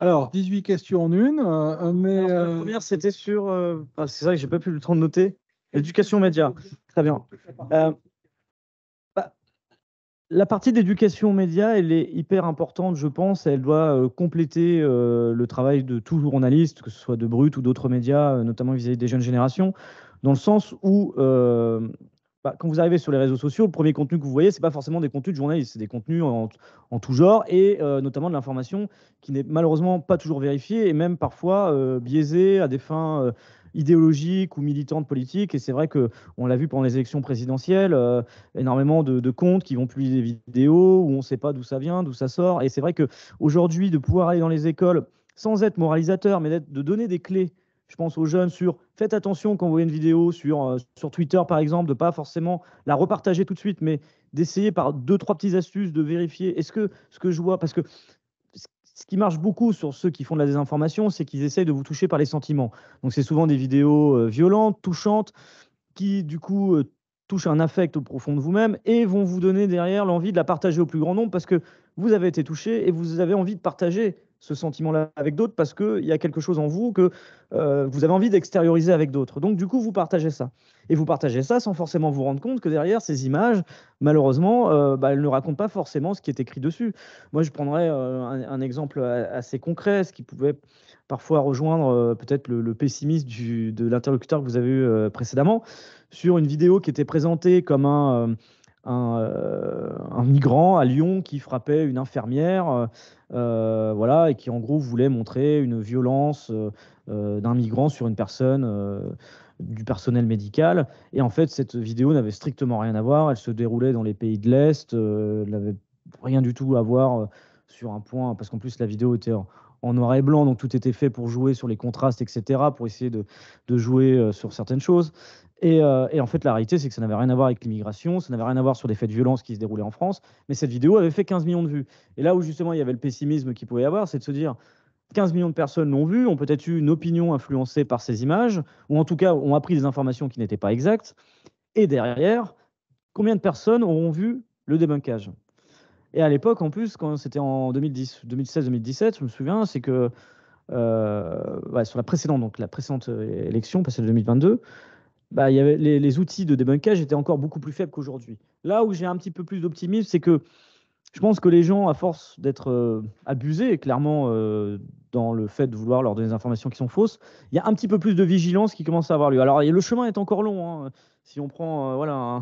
Speaker 2: alors, 18 questions en une. Euh, mais, la euh, première, c'était sur. c'est vrai que j'ai pas pu le temps de noter. Éducation média. Très bien. Bah, la partie d'éducation média, elle est hyper importante, je pense. Elle doit compléter le travail de tout journaliste, que ce soit de Brut ou d'autres médias, notamment vis à -vis des jeunes générations, dans le sens où bah, quand vous arrivez sur les réseaux sociaux, le premier contenu que vous voyez, ce n'est pas forcément des contenus de journalistes, c'est des contenus en, tout genre et euh, notamment de l'information qui n'est malheureusement pas toujours vérifiée et même parfois euh, biaisée à des fins euh, idéologiques ou militantes politiques. Et c'est vrai qu'on l'a vu pendant les élections présidentielles, énormément de, de, comptes qui vont publier des vidéos où on ne sait pas d'où ça vient, d'où ça sort. Et c'est vrai qu'aujourd'hui, de pouvoir aller dans les écoles sans être moralisateur, mais de donner des clés je pense aux jeunes, sur faites attention quand vous voyez une vidéo sur, euh, sur Twitter, par exemple, de ne pas forcément la repartager tout de suite, mais d'essayer par deux, trois petites astuces de vérifier est-ce que ce que je vois, parce que ce qui marche beaucoup sur ceux qui font de la désinformation, c'est qu'ils essayent de vous toucher par les sentiments. Donc c'est souvent des vidéos euh, violentes, touchantes, qui du coup euh, touchent un affect au profond de vous-même et vont vous donner derrière l'envie de la partager au plus grand nombre parce que vous avez été touché et vous avez envie de partager ce sentiment-là avec d'autres parce qu'il y a quelque chose en vous que euh, vous avez envie d'extérioriser avec d'autres. Donc du coup, vous partagez ça. Et vous partagez ça sans forcément vous rendre compte que derrière ces images, malheureusement, euh, bah, elles ne racontent pas forcément ce qui est écrit dessus. Moi, je prendrais euh, un, exemple assez concret, ce qui pouvait parfois rejoindre peut-être le, le pessimisme du, de l'interlocuteur que vous avez eu précédemment, sur une vidéo qui était présentée comme un... Euh, un, migrant à Lyon qui frappait une infirmière, euh, euh, voilà, et qui en gros voulait montrer une violence d'un migrant sur une personne du personnel médical. Et en fait, cette vidéo n'avait strictement rien à voir. Elle se déroulait dans les pays de l'Est, n'avait rien du tout à voir sur un point, parce qu'en plus la vidéo était en, noir et blanc, donc tout était fait pour jouer sur les contrastes, etc., pour essayer de, de jouer sur certaines choses. Euh, et, en fait, la réalité, c'est que ça n'avait rien à voir avec l'immigration, ça n'avait rien à voir sur des faits de violence qui se déroulaient en France, mais cette vidéo avait fait 15 millions de vues. Et là où justement il y avait le pessimisme qu'il pouvait y avoir, c'est de se dire 15 millions de personnes l'ont vu, ont peut-être eu une opinion influencée par ces images, ou en tout cas ont appris des informations qui n'étaient pas exactes. Et derrière, combien de personnes auront vu le débunkage Et à l'époque, en plus, quand c'était en 2016-2017, je me souviens, c'est que euh, sur la précédente, donc la précédente euh, élection, passée de 2022, bah, y avait les, les, outils de débunkage étaient encore beaucoup plus faibles qu'aujourd'hui. Là où j'ai un petit peu plus d'optimisme, c'est que je pense que les gens, à force d'être euh, abusés, clairement, euh, dans le fait de vouloir leur donner des informations qui sont fausses, il y a un petit peu plus de vigilance qui commence à avoir lieu. Alors, le chemin est encore long. Hein. Si on prend euh, voilà,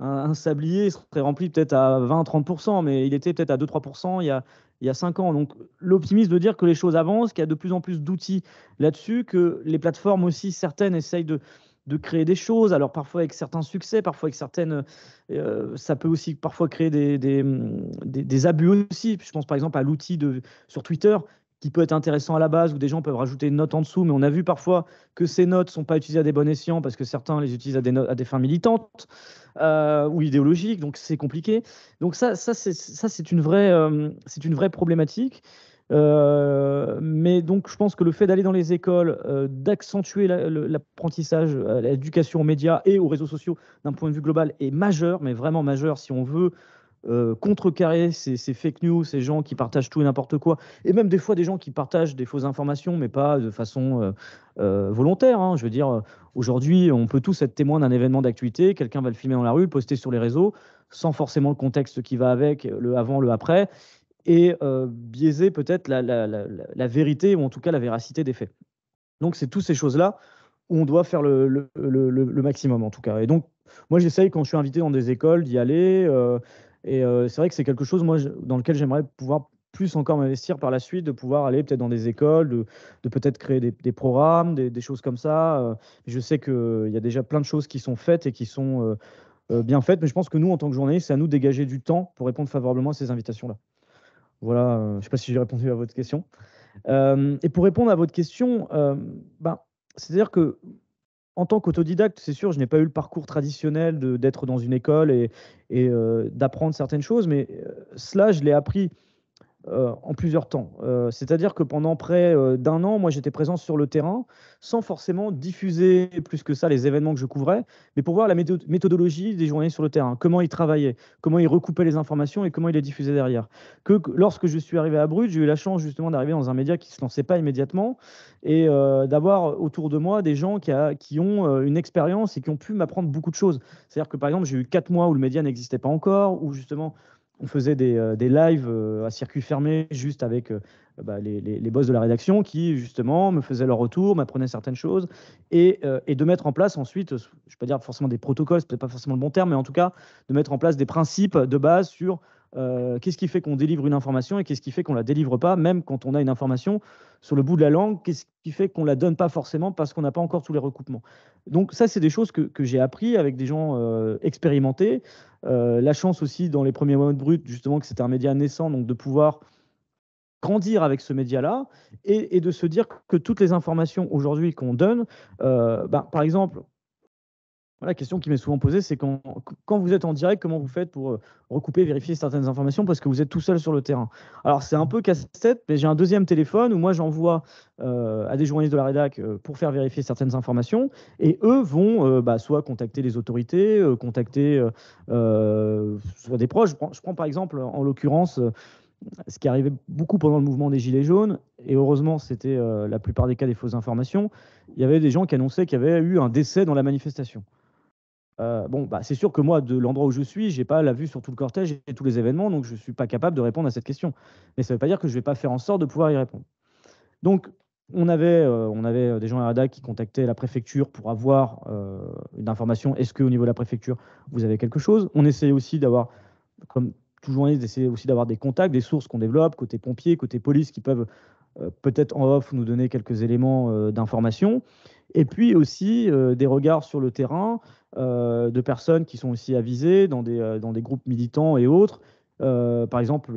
Speaker 2: un, sablier, il serait rempli peut-être à 20-30%, mais il était peut-être à 2-3% il y a, il y a 5 ans. Donc, l'optimisme de dire que les choses avancent, qu'il y a de plus en plus d'outils là-dessus, que les plateformes aussi, certaines, essayent de de créer des choses. Alors parfois avec certains succès, parfois avec certaines, euh, ça peut aussi parfois créer mm, des, des, abus aussi. Je pense par exemple à l'outil de sur Twitter qui peut être intéressant à la base où des gens peuvent rajouter une note en dessous, mais on a vu parfois que ces notes sont pas utilisées à des bons escients parce que certains les utilisent à des, à des fins militantes euh, ou idéologiques, donc c'est compliqué. Donc ça, ça c'est une euh, c'est une vraie problématique. Euh, mais donc, je pense que le fait d'aller dans les écoles, euh, d'accentuer l'apprentissage, euh, à l'éducation aux médias et aux réseaux sociaux d'un point de vue global est majeur, mais vraiment majeur si on veut contrecarrer ces, fake news, ces gens qui partagent tout et n'importe quoi, et même des fois des gens qui partagent des fausses informations, mais pas de façon volontaire. Hein. Je veux dire, aujourd'hui, on peut tous être témoin d'un événement d'actualité, quelqu'un va le filmer dans la rue, poster sur les réseaux, sans forcément le contexte qui va avec, le avant, le après, et biaiser peut-être la, vérité ou en tout cas la véracité des faits. Donc c'est toutes ces choses-là où on doit faire le, maximum en tout cas. Et donc moi j'essaye quand je suis invité dans des écoles d'y aller. et c'est vrai que c'est quelque chose moi, dans lequel j'aimerais pouvoir plus encore m'investir par la suite, de pouvoir aller peut-être dans des écoles, de, peut-être créer des, programmes, des, des, choses comme ça. Je sais qu'il y a déjà plein de choses qui sont faites et qui sont bien faites, mais je pense que nous, en tant que journalistes, c'est à nous de dégager du temps pour répondre favorablement à ces invitations-là. Voilà, euh, je ne sais pas si j'ai répondu à votre question. Euh, et pour répondre à votre question, euh, ben, c'est-à-dire que en tant qu'autodidacte, c'est sûr, je n'ai pas eu le parcours traditionnel d'être dans une école et d'apprendre certaines choses, mais cela, je l'ai appris euh, en plusieurs temps. Euh, c'est-à-dire que pendant près euh, d'un an, moi, j'étais présent sur le terrain sans forcément diffuser plus que ça les événements que je couvrais, mais pour voir la méthodologie des journées sur le terrain, comment ils travaillaient, comment ils recoupaient les informations et comment ils les diffusaient derrière. Que lorsque je suis arrivé à Brut, j'ai eu la chance justement d'arriver dans un média qui ne se lançait pas immédiatement et d'avoir autour de moi des gens qui, qui ont une expérience et qui ont pu m'apprendre beaucoup de choses. C'est-à-dire que par exemple, j'ai eu quatre mois où le média n'existait pas encore, où justement on faisait des, euh, lives euh, à circuit fermé juste avec euh, bah, les, les, boss de la rédaction qui justement me faisaient leur retour, m'apprenaient certaines choses et, de mettre en place ensuite, je ne vais pas dire forcément des protocoles, c'est pas forcément le bon terme, mais en tout cas de mettre en place des principes de base sur euh, qu'est-ce qui fait qu'on délivre une information et qu'est-ce qui fait qu'on ne la délivre pas, même quand on a une information sur le bout de la langue, qu'est-ce qui fait qu'on ne la donne pas forcément parce qu'on n'a pas encore tous les recoupements. Donc ça, c'est des choses que, j'ai appris avec des gens euh, expérimentés. Euh, la chance aussi dans les premiers mois de brut, justement, que c'était un média naissant, donc de pouvoir grandir avec ce média-là et, de se dire que toutes les informations aujourd'hui qu'on donne, ben, par exemple, la question qui m'est souvent posée, c'est quand, vous êtes en direct, comment vous faites pour euh, recouper, vérifier certaines informations parce que vous êtes tout seul sur le terrain. Alors c'est un peu casse-tête, mais j'ai un deuxième téléphone où moi j'envoie euh, à des journalistes de la rédac euh, pour faire vérifier certaines informations et eux vont bah, soit contacter les autorités, contacter soit des proches. Je prends, par exemple en l'occurrence ce qui arrivait beaucoup pendant le mouvement des Gilets jaunes, et heureusement, c'était la plupart des cas des fausses informations, il y avait des gens qui annonçaient qu'il y avait eu un décès dans la manifestation. Euh, bon, bah, c'est sûr que moi, de l'endroit où je suis, j'ai pas la vue sur tout le cortège et tous les événements, donc je ne suis pas capable de répondre à cette question. Mais ça ne veut pas dire que je vais pas faire en sorte de pouvoir y répondre. Donc, on avait, euh, on avait des gens à RADA qui contactaient la préfecture pour avoir euh, une information. Est-ce qu'au niveau de la préfecture, vous avez quelque chose On essayait aussi d'avoir, comme toujours' journaliste, d'essayer aussi d'avoir des contacts, des sources qu'on développe, côté pompiers, côté police, qui peuvent euh, peut-être en off nous donner quelques éléments euh, d'information. Et puis aussi euh, des regards sur le terrain de personnes qui sont aussi avisées dans des, dans des groupes militants et autres. par exemple,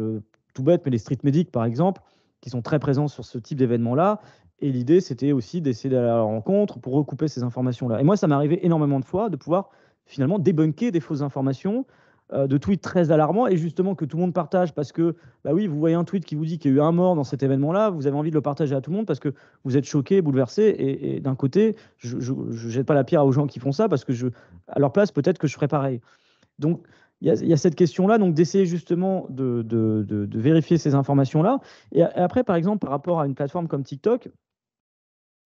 Speaker 2: tout bête, mais les street medics, par exemple, qui sont très présents sur ce type d'événement-là. Et l'idée, c'était aussi d'essayer d'aller à la rencontre pour recouper ces informations-là. Et moi, ça m'est arrivé énormément de fois de pouvoir finalement débunker des fausses informations euh, de tweets très alarmants et justement que tout le monde partage parce que, bah oui, vous voyez un tweet qui vous dit qu'il y a eu un mort dans cet événement-là, vous avez envie de le partager à tout le monde parce que vous êtes choqué, bouleversé. Et, d'un côté, je ne jette pas la pierre aux gens qui font ça parce que je, à leur place, peut-être que je ferais pareil. Donc, il y, a cette question-là, donc d'essayer justement de, de, vérifier ces informations-là. Et après, par exemple, par rapport à une plateforme comme TikTok,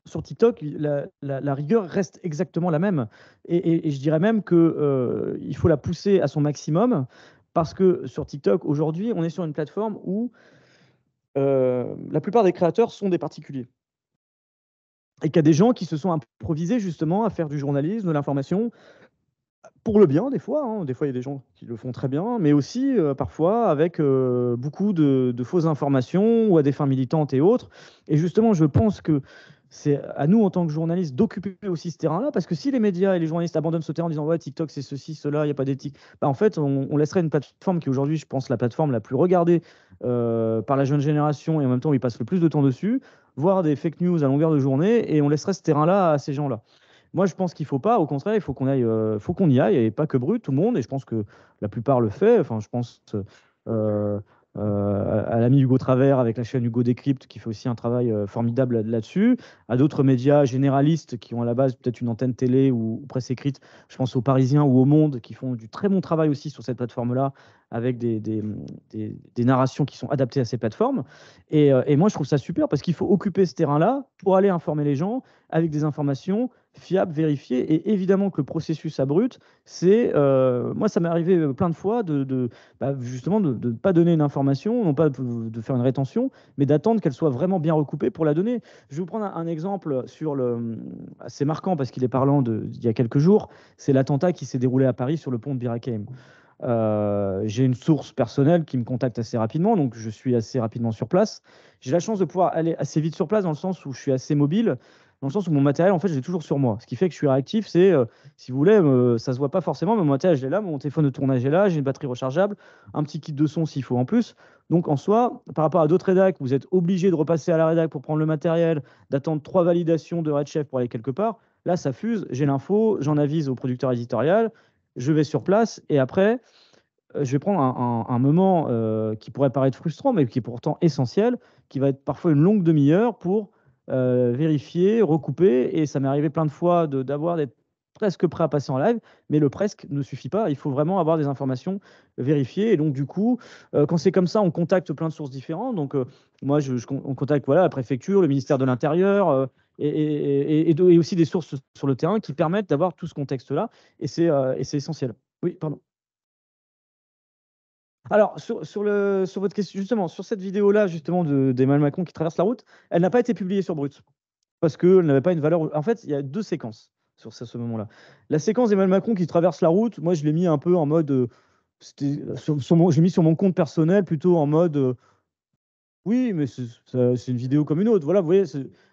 Speaker 2: sur TikTok, la, rigueur reste exactement la même. Et, je dirais même qu'il euh, faut la pousser à son maximum parce que sur TikTok, aujourd'hui, on est sur une plateforme où euh, la plupart des créateurs sont des particuliers. Et qu'il y a des gens qui se sont improvisés justement à faire du journalisme, de l'information, pour le bien des fois. Hein. Des fois, il y a des gens qui le font très bien, mais aussi euh, parfois avec beaucoup de, fausses informations ou à des fins militantes et autres. Et justement, je pense que c'est à nous en tant que journalistes d'occuper aussi ce terrain-là, parce que si les médias et les journalistes abandonnent ce terrain en disant ouais TikTok c'est ceci, cela, il n'y a pas d'éthique, bah, en fait on, laisserait une plateforme qui aujourd'hui je pense la plateforme la plus regardée euh, par la jeune génération et en même temps où ils passent le plus de temps dessus, voir des fake news à longueur de journée et on laisserait ce terrain-là à ces gens-là. Moi, je pense qu'il ne faut pas. Au contraire, il faut qu'on aille, euh, faut qu'on y aille et pas que brut, tout le monde. Et je pense que la plupart le fait. Enfin, je pense. Euh, euh, à l'ami Hugo Travers avec la chaîne Hugo Decrypt qui fait aussi un travail euh, formidable là-dessus, à d'autres médias généralistes qui ont à la base peut-être une antenne télé ou, presse écrite, je pense aux Parisiens ou au Monde qui font du très bon travail aussi sur cette plateforme-là avec des, narrations qui sont adaptées à ces plateformes. Et, euh, et moi je trouve ça super parce qu'il faut occuper ce terrain-là pour aller informer les gens avec des informations fiable, vérifié. Et évidemment que le processus abrupt, c'est. Euh, moi, ça m'est arrivé euh, plein de fois de, bah, justement de ne pas donner une information, non pas de, faire une rétention, mais d'attendre qu'elle soit vraiment bien recoupée pour la donner. Je vais vous prendre un, exemple sur le. assez marquant parce qu'il est parlant d'il y a quelques jours. C'est l'attentat qui s'est déroulé à Paris sur le pont de Bir euh, j'ai une source personnelle qui me contacte assez rapidement, donc je suis assez rapidement sur place. J'ai la chance de pouvoir aller assez vite sur place dans le sens où je suis assez mobile dans le sens où mon matériel, en fait, j'ai toujours sur moi. Ce qui fait que je suis réactif, c'est, euh, si vous voulez, ça euh, ça se voit pas forcément, mais mon matériel, je l'ai là, mon téléphone de tournage est là, j'ai une batterie rechargeable, un petit kit de son s'il faut en plus. Donc, en soi, par rapport à d'autres rédacs, vous êtes obligé de repasser à la rédac pour prendre le matériel, d'attendre trois validations de Red pour aller quelque part. Là, ça fuse, j'ai l'info, j'en avise au producteur éditorial, je vais sur place et après, euh, je vais prendre un, moment qui pourrait paraître frustrant, mais qui est pourtant essentiel, qui va être parfois une longue demi-heure pour euh, vérifier, recouper. Et ça m'est arrivé plein de fois d'avoir d'être presque prêt à passer en live, mais le presque ne suffit pas. Il faut vraiment avoir des informations vérifiées. Et donc, du coup, euh, quand c'est comme ça, on contacte plein de sources différentes. Donc, euh, moi, je, on contacte voilà, la préfecture, le ministère de l'Intérieur. et, et, et, et, aussi des sources sur le terrain qui permettent d'avoir tout ce contexte-là, et c'est essentiel. Oui, pardon. Alors, sur, sur, le, sur votre question, justement, sur cette vidéo-là, justement, d'Emmanuel Macron qui traverse la route, elle n'a pas été publiée sur Brut. Parce qu'elle n'avait pas une valeur. En fait, il y a deux séquences sur ce, moment-là. La séquence d'Emmanuel Macron qui traverse la route, moi, je l'ai mis un peu en mode. Euh, je l'ai mis sur mon compte personnel, plutôt en mode. Euh, oui, mais c'est une vidéo comme une autre. Voilà, vous voyez,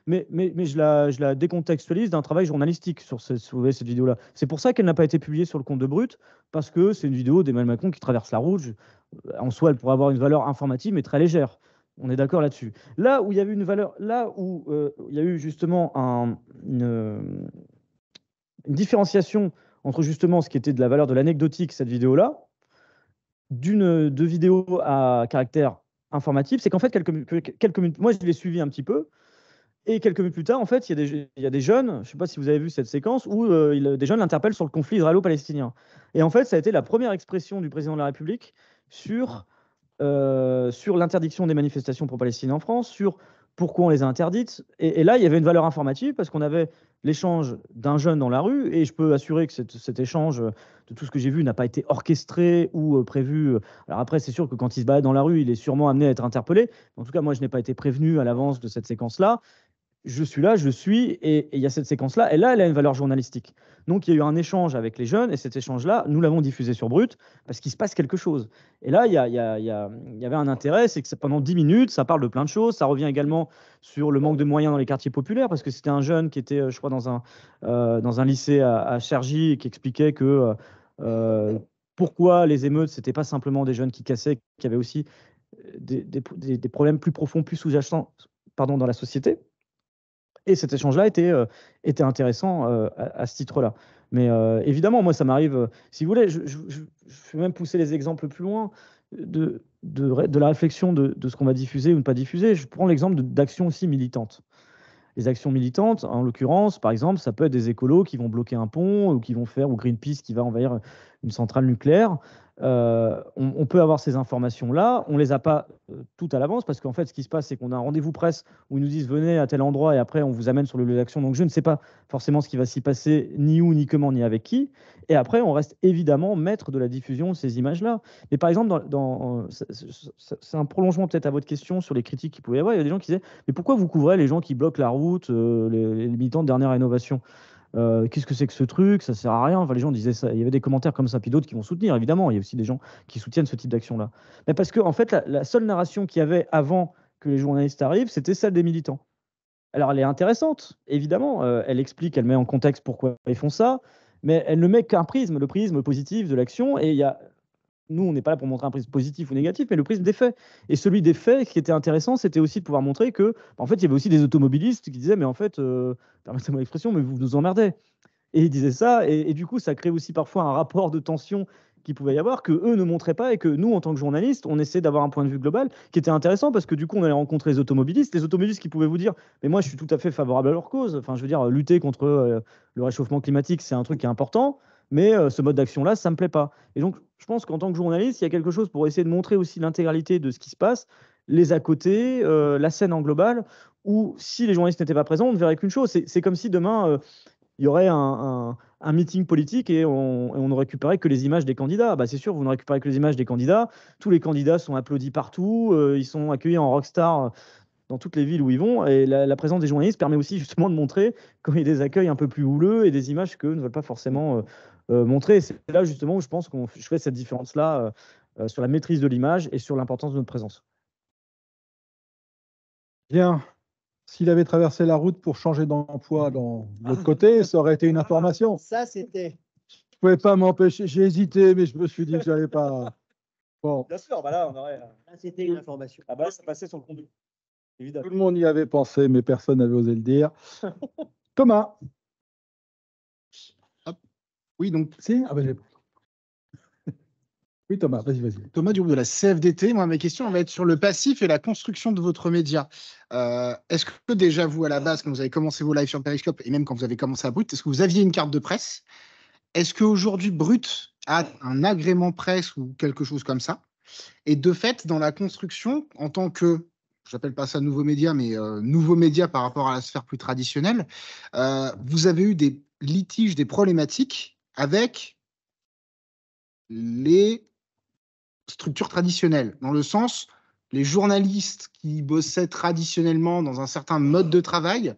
Speaker 2: mais, je, la, décontextualise d'un travail journalistique sur cette, cette vidéo-là. C'est pour ça qu'elle n'a pas été publiée sur le compte de Brut, parce que c'est une vidéo d'Emmanuel Macron qui traverse la route. En soi, elle pourrait avoir une valeur informative, mais très légère. On est d'accord là-dessus. Là où il y a eu une valeur, là où euh, il y a eu justement une, différenciation entre justement ce qui était de la valeur de l'anecdotique, cette vidéo-là, d'une de vidéos à caractère informative, c'est qu'en fait, quelques, quelques minutes, moi je l'ai suivi un petit peu, et quelques minutes plus tard, en fait, il y, a des jeunes, je ne sais pas si vous avez vu cette séquence, où euh, des jeunes l'interpellent sur le conflit israélo-palestinien. Et en fait, ça a été la première expression du président de la République sur, euh, sur l'interdiction des manifestations pour palestine en France, sur pourquoi on les a interdites. Et, là, il y avait une valeur informative parce qu'on avait l'échange d'un jeune dans la rue, et je peux assurer que cet échange, de tout ce que j'ai vu, n'a pas été orchestré ou euh, prévu. Alors après, c'est sûr que quand il se balade dans la rue, il est sûrement amené à être interpellé. En tout cas, moi, je n'ai pas été prévenu à l'avance de cette séquence-là je suis là, je suis, et il y a cette séquence-là, et là, elle a une valeur journalistique. Donc, il y a eu un échange avec les jeunes, et cet échange-là, nous l'avons diffusé sur Brut, parce qu'il se passe quelque chose. Et là, il y, il, y avait un intérêt, c'est que pendant 10 minutes, ça parle de plein de choses, ça revient également sur le manque de moyens dans les quartiers populaires, parce que c'était un jeune qui était, euh, je crois, dans un, euh, dans un lycée à, à Chergy, et qui expliquait que... Euh, pourquoi les émeutes, c'était pas simplement des jeunes qui cassaient, qu'il y avait aussi des, des problèmes plus profonds, plus sous-jacents pardon, dans la société. Et cet échange-là était, euh, était intéressant euh, à, ce titre-là. Mais euh, évidemment, moi, ça m'arrive, si vous voulez, je, vais même pousser les exemples plus loin. De, de, la réflexion de, de ce qu'on va diffuser ou ne pas diffuser. Je prends l'exemple d'actions aussi militantes. Les actions militantes, en l'occurrence, par exemple, ça peut être des écolos qui vont bloquer un pont ou qui vont faire, ou Greenpeace qui va envahir une centrale nucléaire. Euh, on, peut avoir ces informations-là. On ne les a pas euh, toutes à l'avance parce qu'en fait, ce qui se passe, c'est qu'on a un rendez-vous presse où ils nous disent venez à tel endroit et après, on vous amène sur le lieu d'action. Donc, je ne sais pas forcément ce qui va s'y passer, ni où, ni comment, ni avec qui. Et après, on reste évidemment maître de la diffusion de ces images-là. Mais par exemple, dans, c'est un prolongement peut-être à votre question sur les critiques qu'il pouvait y avoir. Il y a des gens qui disaient mais pourquoi vous couvrez les gens qui bloquent la route, euh, les, les militants de dernière rénovation euh, qu'est-ce que c'est que ce truc, ça sert à rien. Enfin, les gens disaient ça. Il y avait des commentaires comme ça, puis d'autres qui vont soutenir, évidemment. Il y a aussi des gens qui soutiennent ce type d'action-là. Mais parce que, en fait, la, seule narration qu'il y avait avant que les journalistes arrivent, c'était celle des militants. Alors, elle est intéressante, évidemment. Euh, elle explique, elle met en contexte pourquoi ils font ça, mais elle ne met qu'un prisme, le prisme positif de l'action. Et il y a nous, on n'est pas là pour montrer un prisme positif ou négatif, mais le prisme des faits. Et celui des faits, qui était intéressant, c'était aussi de pouvoir montrer que, bah, en fait, il y avait aussi des automobilistes qui disaient, mais en fait, euh, permettez-moi l'expression, mais vous nous emmerdez. Et ils disaient ça, et, du coup, ça crée aussi parfois un rapport de tension qui pouvait y avoir, que eux ne montraient pas, et que nous, en tant que journalistes, on essaie d'avoir un point de vue global qui était intéressant, parce que du coup, on allait rencontrer les automobilistes, les automobilistes qui pouvaient vous dire, mais moi, je suis tout à fait favorable à leur cause. Enfin, je veux dire, lutter contre euh, le réchauffement climatique, c'est un truc qui est important mais euh, ce mode d'action-là, ça ne me plaît pas. Et donc, je pense qu'en tant que journaliste, il y a quelque chose pour essayer de montrer aussi l'intégralité de ce qui se passe, les à côté, euh, la scène en global, où si les journalistes n'étaient pas présents, on ne verrait qu'une chose. C'est comme si demain, euh, il y aurait un, un, meeting politique et on, on ne récupérait que les images des candidats. Bah, c'est sûr, vous ne récupérez que les images des candidats. Tous les candidats sont applaudis partout, ils sont accueillis en rockstar dans toutes les villes où ils vont. Et la, présence des journalistes permet aussi justement de montrer qu'il y a des accueils un peu plus houleux et des images que ne veulent pas forcément euh, montrer. C'est là justement où je pense qu'on je fais cette différence-là euh, euh, sur la maîtrise de l'image et sur l'importance de notre présence.
Speaker 1: Bien. S'il avait traversé la route pour changer d'emploi dans l'autre côté, ça aurait été une information. Ah,
Speaker 4: ça, c'était.
Speaker 1: Je ne pouvais pas m'empêcher. J'ai hésité, mais je me suis dit que je n'allais pas. Bon. Bien sûr, Voilà, bah là, on aurait. c'était une information.
Speaker 3: Ah, bah là, ça passait sur le compte.
Speaker 1: Évidemment. Tout le monde y avait pensé, mais personne n'avait osé le dire. Thomas. Oui, donc, ah bah, Thomas, vas-y, vas-y. Thomas du groupe de la CFDT. Moi, ma question va être sur le passif
Speaker 4: et la construction de votre média. Euh, est-ce que déjà, vous, à la base, quand vous avez commencé vos lives sur Periscope et même quand vous avez commencé à Brut, est-ce que vous aviez une carte de presse Est-ce qu'aujourd'hui, Brut a un agrément presse ou quelque chose comme ça Et de fait, dans la construction, en tant que j'appelle pas ça nouveau média, mais euh, nouveau média par rapport à la sphère plus traditionnelle, euh, vous avez eu des litiges, des problématiques avec les structures traditionnelles, dans le sens, les journalistes qui bossaient traditionnellement dans un certain mode de travail,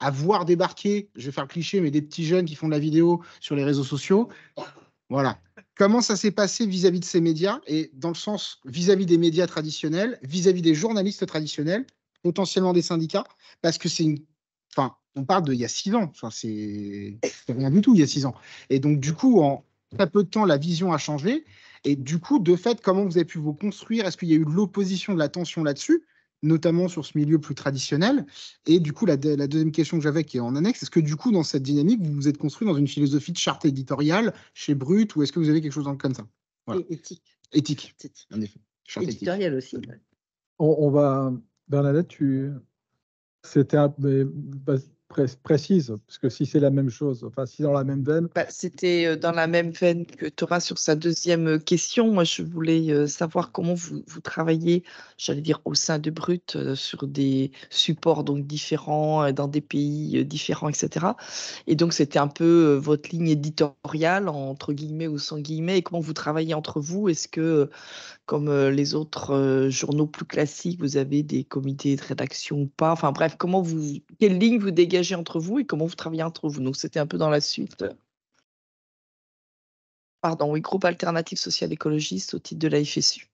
Speaker 4: à voir débarquer, je vais faire cliché, mais des petits jeunes qui font de la vidéo sur les réseaux sociaux. Voilà. Comment ça s'est passé vis-à-vis de ces médias et dans le sens vis-à-vis des médias traditionnels, vis-à-vis des journalistes traditionnels, potentiellement des syndicats, parce que c'est une, enfin, on parle d'il y a six ans. Enfin, c'est rien du tout il y a six ans. Et donc, du coup, en très peu de temps, la vision a changé. Et du coup, de fait, comment vous avez pu vous construire Est-ce qu'il y a eu de l'opposition, de la tension là-dessus notamment sur ce milieu plus traditionnel. Et du coup, la, deuxième question que j'avais qui est en annexe, est-ce que du coup, dans cette dynamique, vous vous êtes construit dans une philosophie de charte éditoriale chez Brut ou est-ce que vous avez quelque chose comme ça Éthique. Éthique, en effet.
Speaker 5: éditoriale aussi.
Speaker 1: On, va. Bernadette, tu. C'était. Un... Bah, précise, parce que si c'est la même chose, enfin si dans la même veine.
Speaker 5: Bah, c'était euh, dans la même
Speaker 1: veine que Thomas
Speaker 5: sur sa deuxième euh, question. Moi, je voulais euh, savoir comment vous, vous travaillez, j'allais dire au sein de Brut, sur des supports donc différents, dans des pays différents, etc. Et donc c'était un peu votre ligne éditoriale entre guillemets ou sans guillemets, et comment vous travaillez entre vous. Est-ce que comme les autres journaux plus classiques, vous avez des comités de rédaction ou pas. Enfin bref, comment vous, quelle ligne vous dégagez entre vous et comment vous travaillez entre vous. Donc c'était un peu dans la suite. Pardon, oui, groupe alternatif social écologiste au titre de la FSU.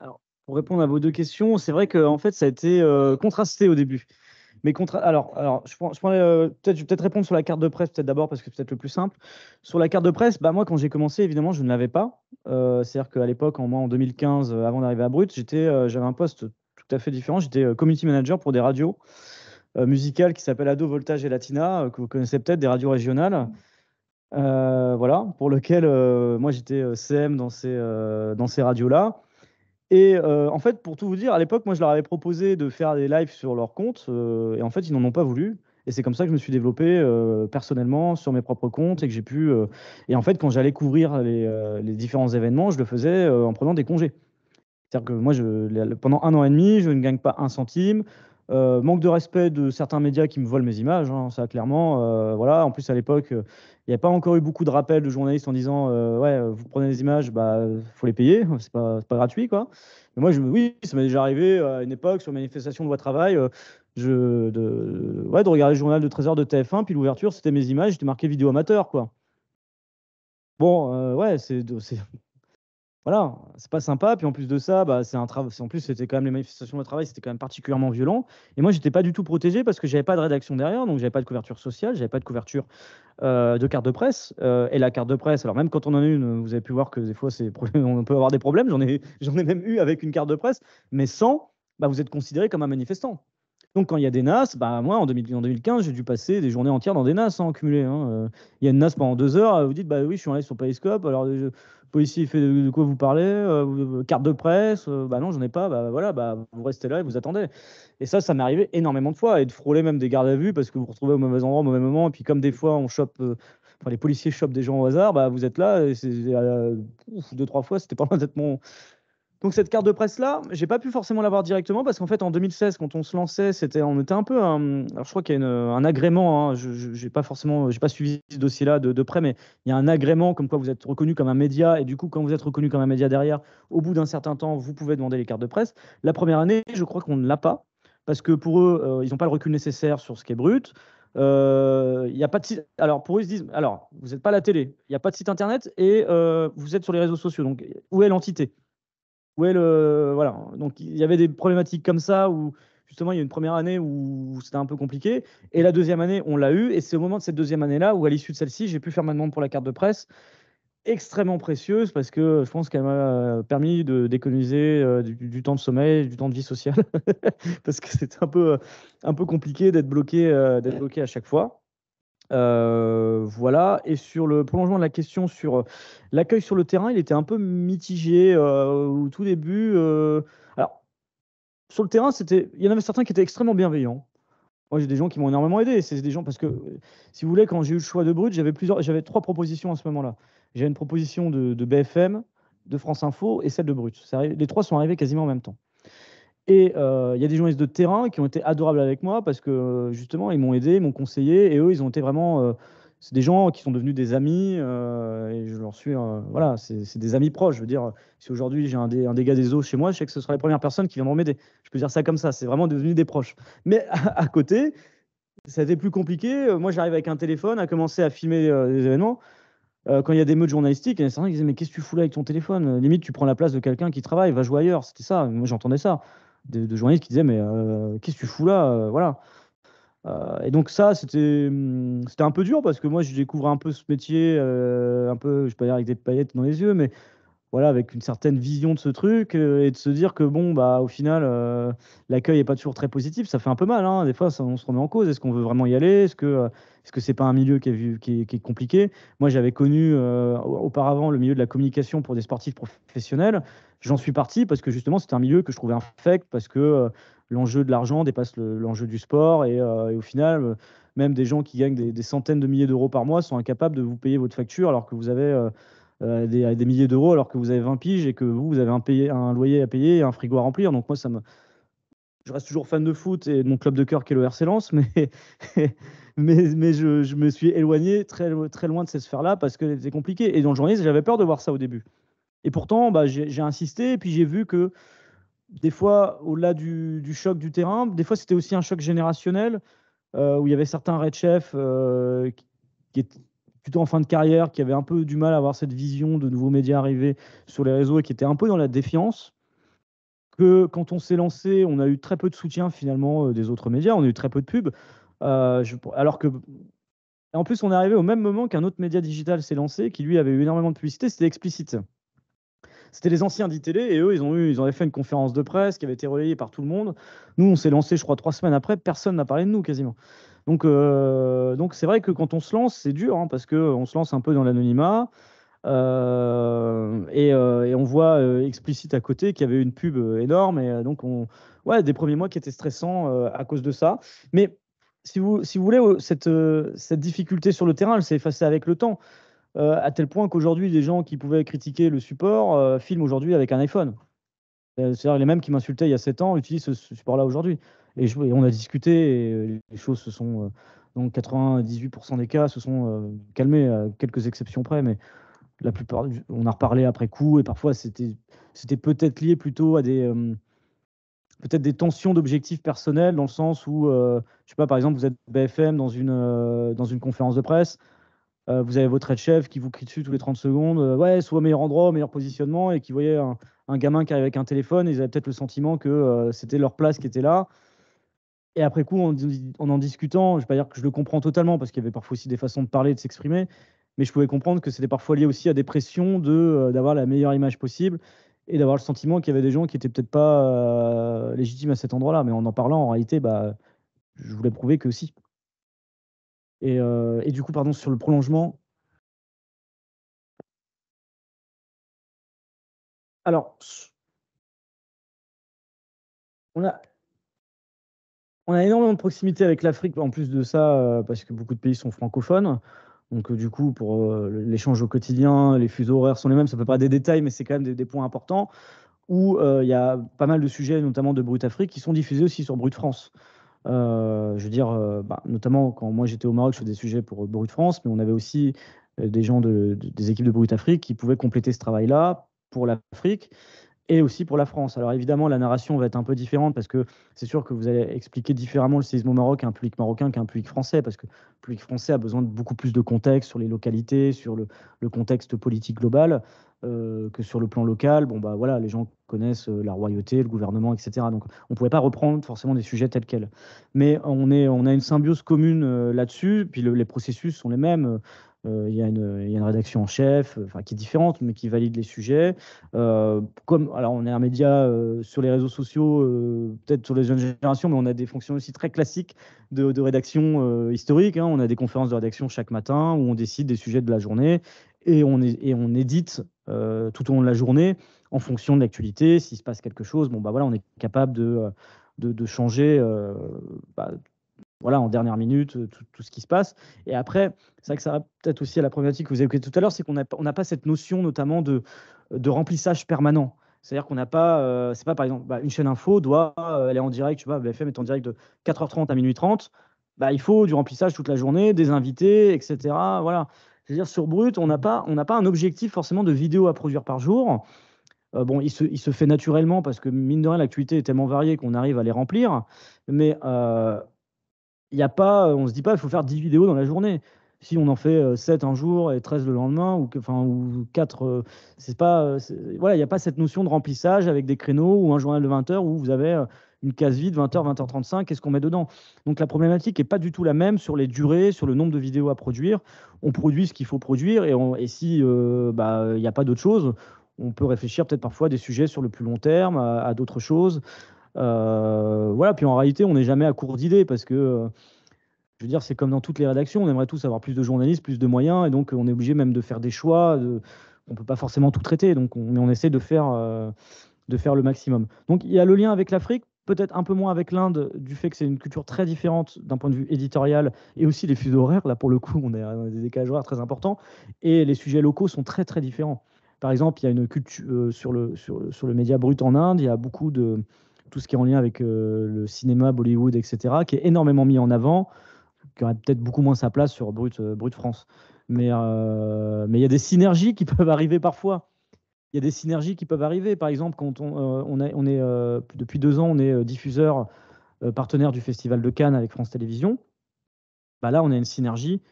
Speaker 2: Alors, pour répondre à vos deux questions, c'est vrai que fait, ça a été contrasté au début. Mais alors, alors je, je euh, peut-être, vais peut-être répondre sur la carte de presse, peut-être d'abord, parce que c'est peut-être le plus simple. Sur la carte de presse, bah, moi, quand j'ai commencé, évidemment, je ne l'avais pas. Euh, c'est-à-dire qu'à l'époque, en, moi, en 2015, euh, avant d'arriver à Brut, j'étais, j'avais un poste tout à fait différent. J'étais community manager pour des radios musicales qui s'appellent Ado, Voltage et Latina, que vous connaissez peut-être, des radios régionales. voilà, pour lequel moi j'étais CM dans ces, dans ces radios-là. Et euh, en fait, pour tout vous dire, à l'époque, moi, je leur avais proposé de faire des lives sur leur compte, euh, et en fait, ils n'en ont pas voulu. Et c'est comme ça que je me suis développé euh, personnellement sur mes propres comptes et que j'ai pu. et en fait, quand j'allais couvrir les, différents événements, je le faisais en prenant des congés. C'est-à-dire que moi, pendant un an et demi, je ne gagne pas un centime. Euh, manque de respect de certains médias qui me volent mes images, hein, ça clairement. Euh, voilà. En plus, à l'époque, euh, il n'y a pas encore eu beaucoup de rappels de journalistes en disant Ouais, vous prenez des images, bah faut les payer, c'est pas, pas gratuit. quoi. Mais moi, oui, ça m'est déjà arrivé à une époque sur manifestation de loi travail. je, de, de regarder le journal de 13h de TF1, puis l'ouverture, c'était mes images, j'étais marqué vidéo amateur. quoi. Bon, ouais, c'est voilà, c'est pas sympa. Puis en plus de ça, bah, c'est un travail. En plus, c'était quand même les manifestations de travail, c'était quand même particulièrement violent. Et moi, j'étais pas du tout protégé parce que j'avais pas de rédaction derrière, donc j'avais pas de couverture sociale, j'avais pas de couverture euh, de carte de presse. Euh, et la carte de presse, alors même quand on en a une, vous avez pu voir que des fois, c'est on peut avoir des problèmes. J'en ai, j'en ai même eu avec une carte de presse, mais sans, bah, vous êtes considéré comme un manifestant. Donc quand il y a des NAS, bah, moi en, 2015, j'ai dû passer des journées entières dans des NAS sans hein, en hein. Euh, Il y a une NAS pendant deux heures, vous dites, bah oui, je suis allé sur Periscope, alors euh, le policier fait de, quoi vous parlez, euh, carte de presse, bah non, j'en ai pas, bah voilà, bah, vous restez là et vous attendez. Et ça, ça m'est arrivé énormément de fois, et de frôler même des gardes à vue parce que vous vous retrouvez au mauvais endroit, au même moment, et puis comme des fois on chope... Enfin, les policiers chopent des gens au hasard, bah, vous êtes là, et c'est, deux, trois fois, c'était pas loin d'être mon, donc cette carte de presse là, j'ai pas pu forcément l'avoir directement parce qu'en fait en 2016 quand on se lançait, c'était on était un peu alors je crois qu'il y a un agrément, hein, je n'ai pas forcément j'ai pas suivi ce dossier là de, près, mais il y a un agrément comme quoi vous êtes reconnu comme un média et du coup quand vous êtes reconnu comme un média derrière, au bout d'un certain temps vous pouvez demander les cartes de presse. La première année, je crois qu'on ne l'a pas parce que pour eux euh, ils n'ont pas le recul nécessaire sur ce qui est brut. Euh, il y a pas de Alors pour eux, ils se disent alors vous n'êtes pas à la télé, il n'y a pas de site internet et euh, vous êtes sur les réseaux sociaux. Donc où est l'entité le, voilà. Donc il y avait des problématiques comme ça où justement il y a une première année où c'était un peu compliqué et la deuxième année on l'a eu et c'est au moment de cette deuxième année là où à l'issue de celle-ci j'ai pu faire ma demande pour la carte de presse extrêmement précieuse parce que je pense qu'elle m'a permis d'économiser euh, du, du, temps de sommeil, du temps de vie sociale parce que c'était un peu, euh, un peu compliqué d'être bloqué, euh, d'être bloqué à chaque fois. Euh, voilà. Et sur le prolongement de la question sur euh, l'accueil sur le terrain, il était un peu mitigé euh, au tout début. alors, sur le terrain, c'était, il y en avait certains qui étaient extrêmement bienveillants. Moi, j'ai des gens qui m'ont énormément aidé. C'est des gens parce que, si vous voulez, quand j'ai eu le choix de Brut, j'avais trois propositions à ce moment-là. J'avais une proposition de, BFM, de France Info et celle de Brut. les trois sont arrivés quasiment en même temps. Et euh, il y a des journalistes de terrain qui ont été adorables avec moi parce que euh, justement, ils m'ont aidé, ils m'ont conseillé et eux, ils ont été vraiment. Euh, c'est des gens qui sont devenus des amis et je leur suis. voilà, c'est des amis proches. Je veux dire, si aujourd'hui j'ai un, des dégât des eaux chez moi, je sais que ce sera les premières personnes qui viendront m'aider. Je peux dire ça comme ça, c'est vraiment devenu des proches. Mais à, côté, ça a été plus compliqué. Moi, j'arrive avec un téléphone à commencer à filmer des événements quand il y a des meutes journalistiques, il y en a certains qui disaient Mais qu'est-ce que tu fous là avec ton téléphone Limite, tu prends la place de quelqu'un qui travaille, va jouer ailleurs. C'était ça. Moi, j'entendais ça de, journalistes qui disaient mais euh, qu'est-ce que tu fous là euh, voilà euh, et donc ça, c'était un peu dur parce que moi, je découvre un peu ce métier, un peu, je ne vais pas dire avec des paillettes dans les yeux, mais voilà, avec une certaine vision de ce truc euh, et de se dire que bon, bah, au final, euh, l'accueil n'est pas toujours très positif, ça fait un peu mal. Hein. Des fois, ça, on se remet en cause. Est-ce qu'on veut vraiment y aller Est-ce que euh, ce que c'est pas un milieu qui est, qui compliqué Moi, j'avais connu auparavant le milieu de la communication pour des sportifs professionnels. J'en suis parti parce que justement, c'était un milieu que je trouvais infect parce que l'enjeu de l'argent dépasse l'enjeu du sport et, au final, même des gens qui gagnent des centaines de milliers d'euros par mois sont incapables de vous payer votre facture alors que vous avez euh, des, milliers d'euros alors que vous avez 20 piges et que vous, vous avez un, loyer à payer et un frigo à remplir. Donc moi, ça me... je reste toujours fan de foot et de mon club de cœur qui est le RC Lens, mais, mais, je, me suis éloigné très, très loin de cette sphère-là parce que c'était compliqué. Et dans le journalisme, j'avais peur de voir ça au début. Et pourtant, bah, j'ai insisté et puis j'ai vu que des fois, au-delà du, choc du terrain, des fois c'était aussi un choc générationnel euh, où il y avait certains red chefs euh, qui, qui en fin de carrière, qui avait un peu du mal à avoir cette vision de nouveaux médias arrivés sur les réseaux et qui était un peu dans la défiance. Que quand on s'est lancé, on a eu très peu de soutien finalement euh, des autres médias, on a eu très peu de pubs. Euh, alors que en plus, on est arrivé au même moment qu'un autre média digital s'est lancé, qui lui avait eu énormément de publicité, c'était explicite. C'était les anciens d'ITélé et eux, ils ont eu, ils avaient fait une conférence de presse qui avait été relayée par tout le monde. Nous, on s'est lancé, je crois, trois semaines après, personne n'a parlé de nous quasiment. Donc, euh, donc c'est vrai que quand on se lance, c'est dur hein, parce que on se lance un peu dans l'anonymat. Euh, et, euh, et, on voit explicite à côté qu'il y avait une pub énorme et donc on, ouais, des premiers mois qui étaient stressants à cause de ça. Mais si vous, si vous voulez, oh, cette, cette difficulté sur le terrain, elle s'est effacée avec le temps. Euh, à tel point qu'aujourd'hui, des gens qui pouvaient critiquer le support euh, filment aujourd'hui avec un iPhone. Euh, c'est-à-dire les mêmes qui m'insultaient il y a 7 ans utilisent ce support-là aujourd'hui. Et, on a discuté et les choses se sont, Donc, 98% des cas, se sont calmés, à quelques exceptions près, mais la plupart, on a reparlé après coup et parfois c'était peut-être lié plutôt à des peut-être des tensions d'objectifs personnels dans le sens où, je ne sais pas, par exemple, vous êtes BFM dans une, dans une conférence de presse, euh, vous avez votre head chef qui vous crie dessus tous les 30 secondes, euh, ouais, soit meilleur endroit, meilleur positionnement, et qui voyait un, gamin qui arrivait avec un téléphone, ils avaient peut-être le sentiment que euh, c'était leur place qui était là. Et après coup, en, en, discutant, je ne vais pas dire que je le comprends totalement, parce qu'il y avait parfois aussi des façons de parler, de s'exprimer, mais je pouvais comprendre que c'était parfois lié aussi à des pressions de, d'avoir la meilleure image possible et d'avoir le sentiment qu'il y avait des gens qui n'étaient peut-être pas légitimes à cet endroit-là. Mais en en parlant, en réalité, bah, je voulais prouver que si. Euh, et, du coup, pardon, sur le prolongement. Alors, on a, on a énormément de proximité avec l'Afrique, en plus de ça, euh, parce que beaucoup de pays sont francophones. Donc, euh, du coup, pour l'échange au quotidien, les fuseaux horaires sont les mêmes. Ça peut pas des détails, mais c'est quand même des, points importants où il y a pas mal de sujets, notamment de Brut Afrique, qui sont diffusés aussi sur Brut France. Euh, je veux dire, euh, bah, notamment quand moi j'étais au Maroc, sur des sujets pour euh, Brut France, mais on avait aussi des gens des équipes de Brut Afrique qui pouvaient compléter ce travail-là pour l'Afrique et aussi pour la France. Alors évidemment, la narration va être un peu différente parce que c'est sûr que vous allez expliquer différemment le séisme au Maroc à un public marocain qu'à un public français, parce que le public français a besoin de beaucoup plus de contexte sur les localités, sur le, contexte politique global, euh, que sur le plan local. Bon, bah voilà, les gens connaissent euh, la royauté, le gouvernement, etc. Donc on ne pouvait pas reprendre forcément des sujets tels quels. Mais on, est, on a une symbiose commune euh, là-dessus, puis les processus sont les mêmes. Euh, il y, y, a une rédaction en chef, euh, enfin, qui est différente, mais qui valide les sujets. Euh, comme, alors, on est un média sur les réseaux sociaux, peut-être sur les jeunes générations, mais on a des fonctions aussi très classiques de, de rédaction historique. Hein. On a des conférences de rédaction chaque matin où on décide des sujets de la journée et on, est, et on édite tout au long de la journée en fonction de l'actualité. S'il se passe quelque chose, bon, bah voilà, on est capable de, de, changer euh, bah, voilà, en dernière minute, euh, tout, ce qui se passe. Et après, c'est vrai que ça va peut-être aussi à la problématique que vous avez évoquée tout à l'heure, c'est qu'on n'a pas cette notion notamment de, de remplissage permanent. C'est-à-dire qu'on n'a pas, euh, c'est pas par exemple, bah, une chaîne info doit, aller euh, en direct, tu vois BFM est en direct de 4h30 à minuit 30, bah, il faut du remplissage toute la journée, des invités, etc. Voilà. C'est-à-dire sur Brut, on n'a pas, on pas un objectif forcément de vidéos à produire par jour. bon, il se, il se, fait naturellement parce que mine de rien, l'actualité est tellement variée qu'on arrive à les remplir. Mais il y a pas, euh, on se dit pas, il faut faire 10 vidéos dans la journée. Si on en fait 7 euh, un jour et 13 le lendemain, ou, enfin, ou 4, euh, c'est pas, voilà, il n'y a pas cette notion de remplissage avec des créneaux ou un journal de 20 heures où vous avez une case vide, 20h, 20h35, qu'est-ce qu'on met dedans Donc la problématique n'est pas du tout la même sur les durées, sur le nombre de vidéos à produire. On produit ce qu'il faut produire et, on, et si bah, il n'y a pas d'autre chose, on peut réfléchir peut-être parfois à des sujets sur le plus long terme, à d'autres choses. Euh, voilà, puis en réalité, on n'est jamais à court d'idées parce que euh, je veux dire, c'est comme dans toutes les rédactions, on aimerait tous avoir plus de journalistes, plus de moyens, et donc on est obligé même de faire des choix. on ne peut pas forcément tout traiter, donc on, on essaie de faire, euh, de faire le maximum. Donc il y a le lien avec l'Afrique, peut-être un peu moins avec l'Inde, du fait que c'est une culture très différente d'un point de vue éditorial, et aussi les fuseaux horaires. Là, pour le coup, on a des décalages horaires très importants, et les sujets locaux sont très, très différents. Par exemple, il y a une culture sur, le, sur, sur, le média brut en Inde, il y a beaucoup de, tout ce qui est en lien avec euh, le cinéma, Bollywood, etc., qui est énormément mis en avant, qui aurait peut-être beaucoup moins sa place sur Brut, euh, France. Mais euh, mais il y a des synergies qui peuvent arriver parfois. Il y a des synergies qui peuvent arriver. Par exemple, quand on, on, est depuis deux ans, on est diffuseur partenaire du Festival de Cannes avec France Télévisions. Bah là, on a une synergie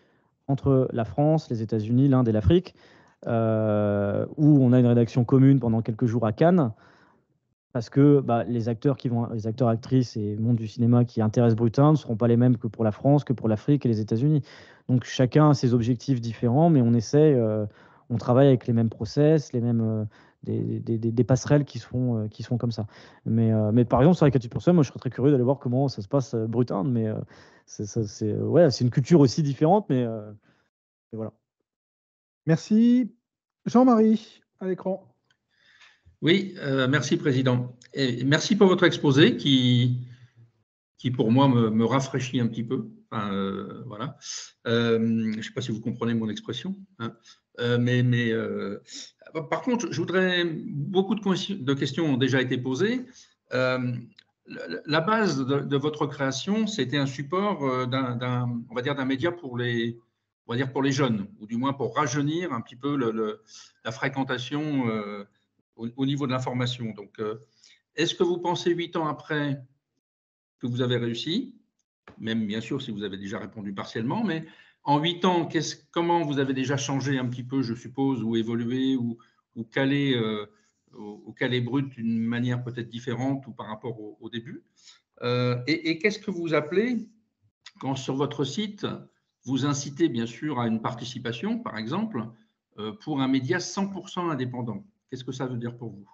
Speaker 2: entre la France, les États-Unis, l'Inde et l'Afrique, où on a une rédaction commune pendant quelques jours à Cannes parce que bah, les acteurs qui vont, les acteurs, actrices et monde du cinéma qui intéressent Brutin ne seront pas les mêmes que pour la France, que pour l'Afrique et les États-Unis. Donc chacun a ses objectifs différents, mais on essaie, euh, on travaille avec les mêmes process, les mêmes euh, des, passerelles qui sont euh, qui sont comme ça. Mais, mais par exemple sur la culture moi je serais très curieux d'aller voir comment ça se passe Brutin, mais c'est ouais, c'est une culture aussi différente, mais voilà. Merci Jean-Marie à l'écran.
Speaker 6: Oui, euh, merci Président. merci pour votre exposé qui, qui pour moi me, rafraîchit un petit peu. Euh, voilà. Euh, je ne sais pas si vous comprenez mon expression. Hein. mais, mais par contre, je voudrais. Beaucoup de, questions ont déjà été posées. la base de, votre création, c'était un support d'un, on va dire, d'un média pour les, va dire pour les jeunes, ou du moins pour rajeunir un petit peu la fréquentation au, niveau de l'information. Donc, euh, est-ce que vous pensez huit ans après que vous avez réussi, même bien sûr si vous avez déjà répondu partiellement, mais en huit ans, comment vous avez déjà changé un petit peu, je suppose, ou évolué, ou, euh, calé brut d'une manière peut-être différente ou par rapport au, début euh, Et, qu'est-ce que vous appelez quand sur votre site, vous incitez bien sûr à une participation, par exemple, pour un média 100% indépendant Qu'est-ce que ça veut dire pour vous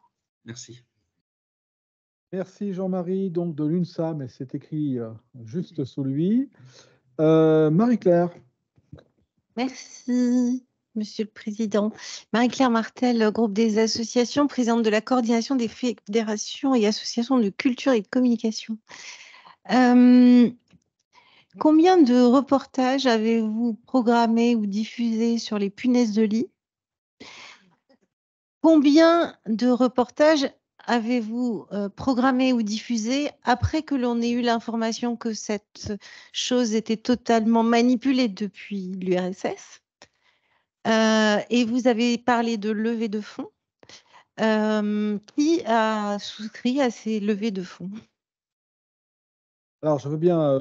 Speaker 6: Merci.
Speaker 1: Merci Jean-Marie, donc de l'UNSA, mais c'est écrit euh, juste sous lui. Euh, Marie-Claire. Merci. Monsieur le Président.
Speaker 5: Marie-Claire Martel, groupe des associations, présidente de la coordination des fédérations et associations de culture et de communication. Euh, combien de reportages avez-vous programmés ou diffusés sur les punaises de lit Combien de reportages avez-vous euh, programmé ou diffusé après que l'on ait eu l'information que cette chose était totalement manipulée depuis l'URSS euh, Et vous avez parlé de levée de fonds. Euh, qui a souscrit à ces levées de fonds
Speaker 1: Alors, je veux bien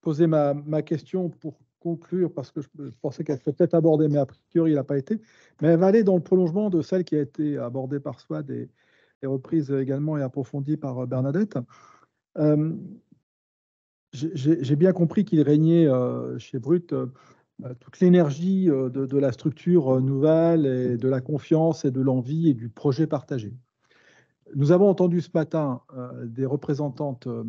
Speaker 1: poser ma, ma question pour conclure parce que je, pensais qu'elle serait peut-être abordée, mais a priori, elle n'a pas été. Mais elle va aller dans le prolongement de celle qui a été abordée par Swad et, reprise également et approfondie par euh, Bernadette. Euh, j'ai bien compris qu'il régnait euh, chez Brut bah, toute l'énergie de, de, la structure nouvelle et de la confiance et de l'envie et du projet partagé. Nous avons entendu ce matin euh, des représentantes euh,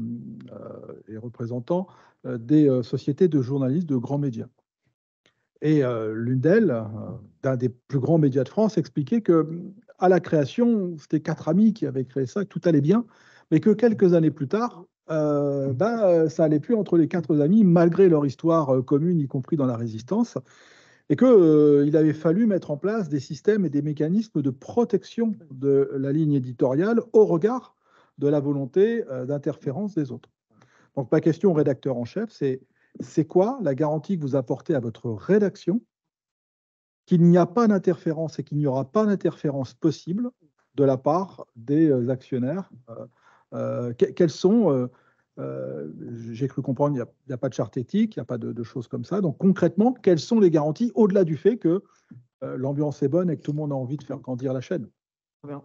Speaker 1: euh, et représentants des sociétés de journalistes de grands médias. Et l'une d'elles, d'un des plus grands médias de France, expliquait que à la création, c'était quatre amis qui avaient créé ça, que tout allait bien, mais que quelques années plus tard, ben, ça allait plus entre les quatre amis, malgré leur histoire commune, y compris dans la résistance et qu'il euh, avait fallu mettre en place des systèmes et des mécanismes de protection de la ligne éditoriale au regard de la volonté euh, d'interférence des autres. Donc ma question au rédacteur en chef, c'est c'est quoi la garantie que vous apportez à votre rédaction qu'il n'y a pas d'interférence et qu'il n'y aura pas d'interférence possible de la part des euh, actionnaires euh, sont euh, j'ai cru comprendre il n'y a, pas de charte éthique, il n'y a pas de, choses comme ça. Donc concrètement, quelles sont les garanties au-delà du fait que euh, l'ambiance est
Speaker 2: bonne et que tout le monde a envie de faire grandir la chaîne Bien.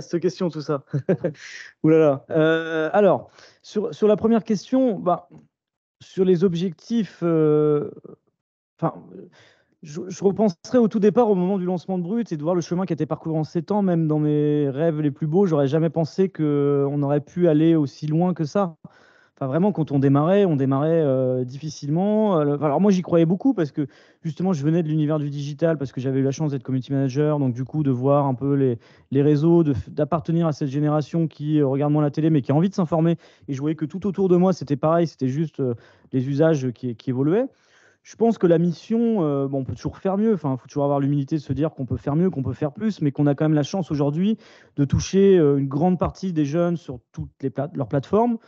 Speaker 2: cette question tout ça. Ouh Là là. Euh, alors, sur, la première question, bah, sur les objectifs, je, repenserais au tout départ, au moment du lancement de Brut, et de voir le chemin qui a été parcouru en 7 ans, même dans mes rêves les plus beaux, j'aurais jamais pensé qu'on aurait pu aller aussi loin que ça. Enfin, vraiment, quand on démarrait, on démarrait euh, difficilement. Euh, alors, moi, j'y croyais beaucoup parce que justement, je venais de l'univers du digital, parce que j'avais eu la chance d'être community manager, donc du coup, de voir un peu les, réseaux, d'appartenir à cette génération qui regarde moins la télé, mais qui a envie de s'informer. Et je voyais que tout autour de moi, c'était pareil, c'était juste euh, les usages qui évoluaient je pense que la mission, euh, bon, on peut toujours faire mieux. Enfin, il faut toujours avoir l'humilité de se dire qu'on peut faire mieux, qu'on peut faire plus, mais qu'on a quand même la chance aujourd'hui de toucher euh, une grande partie des jeunes sur toutes leurs plateformes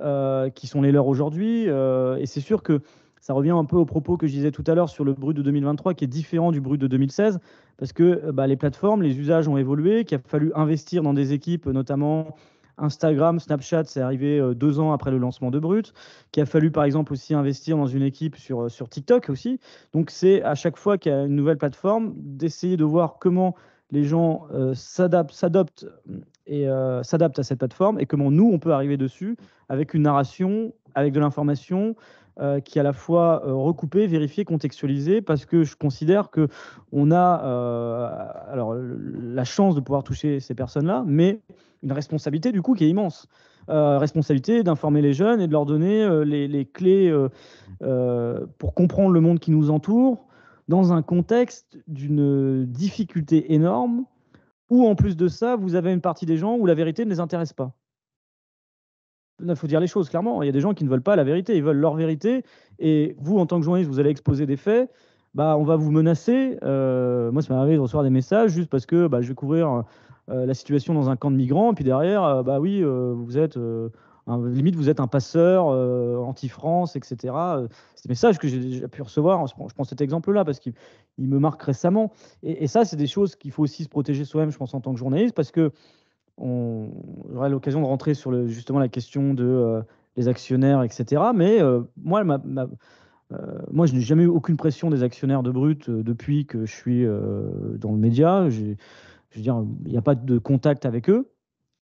Speaker 2: euh, qui sont les leurs aujourd'hui. et c'est sûr que ça revient un peu au propos que je disais tout à l'heure sur le bruit de 2023 qui est différent du bruit de 2016 parce que bah, les plateformes, les usages ont évolué, qu'il a fallu investir dans des équipes, notamment Instagram, Snapchat, c'est arrivé euh, deux ans après le lancement de Brut, qui a fallu par exemple aussi investir dans une équipe sur, euh, sur TikTok aussi. Donc c'est à chaque fois qu'il y a une nouvelle plateforme, d'essayer de voir comment les gens euh, s'adaptent et à cette plateforme et comment nous on peut arriver dessus avec une narration, avec de l'information qui est à la fois recoupée, vérifiée, contextualisée parce que je considère que on a alors la chance de pouvoir toucher ces personnes là, mais une responsabilité du coup qui est immense. Euh, responsabilité d'informer les jeunes et de leur donner euh, les, clés euh, pour comprendre le monde qui nous entoure dans un contexte d'une difficulté énorme où en plus de ça, vous avez une partie des gens où la vérité ne les intéresse pas. Il faut dire les choses clairement. Il y a des gens qui ne veulent pas la vérité, ils veulent leur vérité. Et vous, en tant que journaliste, vous allez exposer des faits. Bah, on va vous menacer. moi, ça m'est arrivé de recevoir des messages juste parce que bah, je vais couvrir euh, la situation dans un camp de migrants, et puis derrière, euh, bah oui, euh, vous êtes. Un, limite, vous êtes un passeur anti-France, etc. C'est des messages que j'ai déjà pu recevoir. Hein, je prends, cet exemple-là parce qu'il me marque récemment. Et, ça, c'est des choses qu'il faut aussi se protéger soi-même, je pense, en tant que journaliste, parce que j'aurai l'occasion de rentrer sur le, justement la question de les actionnaires, etc. Mais moi, moi, je n'ai jamais eu aucune pression des actionnaires de Brut depuis que je suis dans le média je veux dire, il n'y a pas de contact avec eux.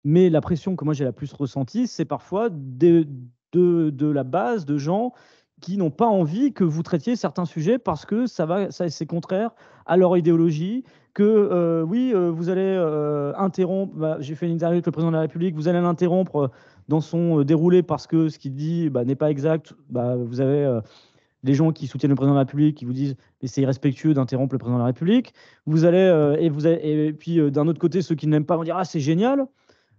Speaker 2: Mais la pression que moi j'ai la plus ressentie, c'est parfois de, de, la base, de gens qui n'ont pas envie que vous traitiez certains sujets parce que ça va, ça, c'est contraire à leur idéologie, que euh, oui, euh, vous allez euh, interrompre, bah, j'ai fait une interview avec le président de la République, vous allez l'interrompre dans son déroulé parce que ce qu'il dit bah, n'est pas exact, bah, vous avez les gens qui soutiennent le président de la République, qui vous disent mais c'est irrespectueux d'interrompre le président de la République. Vous allez euh, et vous puis euh, d'un autre côté ceux qui n'aiment pas vont dire ah c'est génial.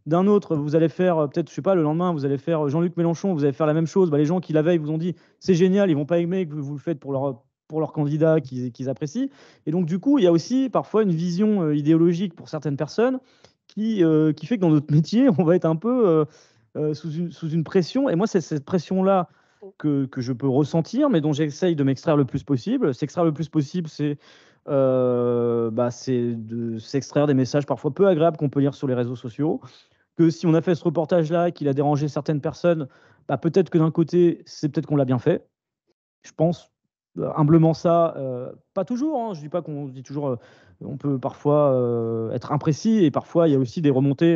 Speaker 2: D'un autre, vous allez faire euh, peut-être, je sais pas, le lendemain, vous allez faire Jean-Luc Mélenchon, vous allez faire la même chose. Bah, les gens qui la veille vous ont dit c'est génial, ils vont pas aimer que vous le faites pour leur pour leurs candidats qu'ils apprécient. Et donc du coup, il y a aussi parfois une vision idéologique pour certaines personnes qui qui fait que dans notre métier, on va être un peu sous sous une, pression. Et moi, c'est cette pression-là que, je peux ressentir, mais dont j'essaye de m'extraire le plus possible. S'extraire le plus possible, euh, bah, c'est de s'extraire des messages parfois peu agréables qu'on peut lire sur les réseaux sociaux. Que si on a fait ce reportage-là et qu'il a dérangé certaines personnes, bah, peut-être que d'un côté, c'est peut-être qu'on l'a bien fait. Je pense euh, humblement ça, euh, pas toujours. Hein. je ne dis pas qu'on dit toujours, euh, on peut parfois être imprécis et parfois il y a aussi des remontées.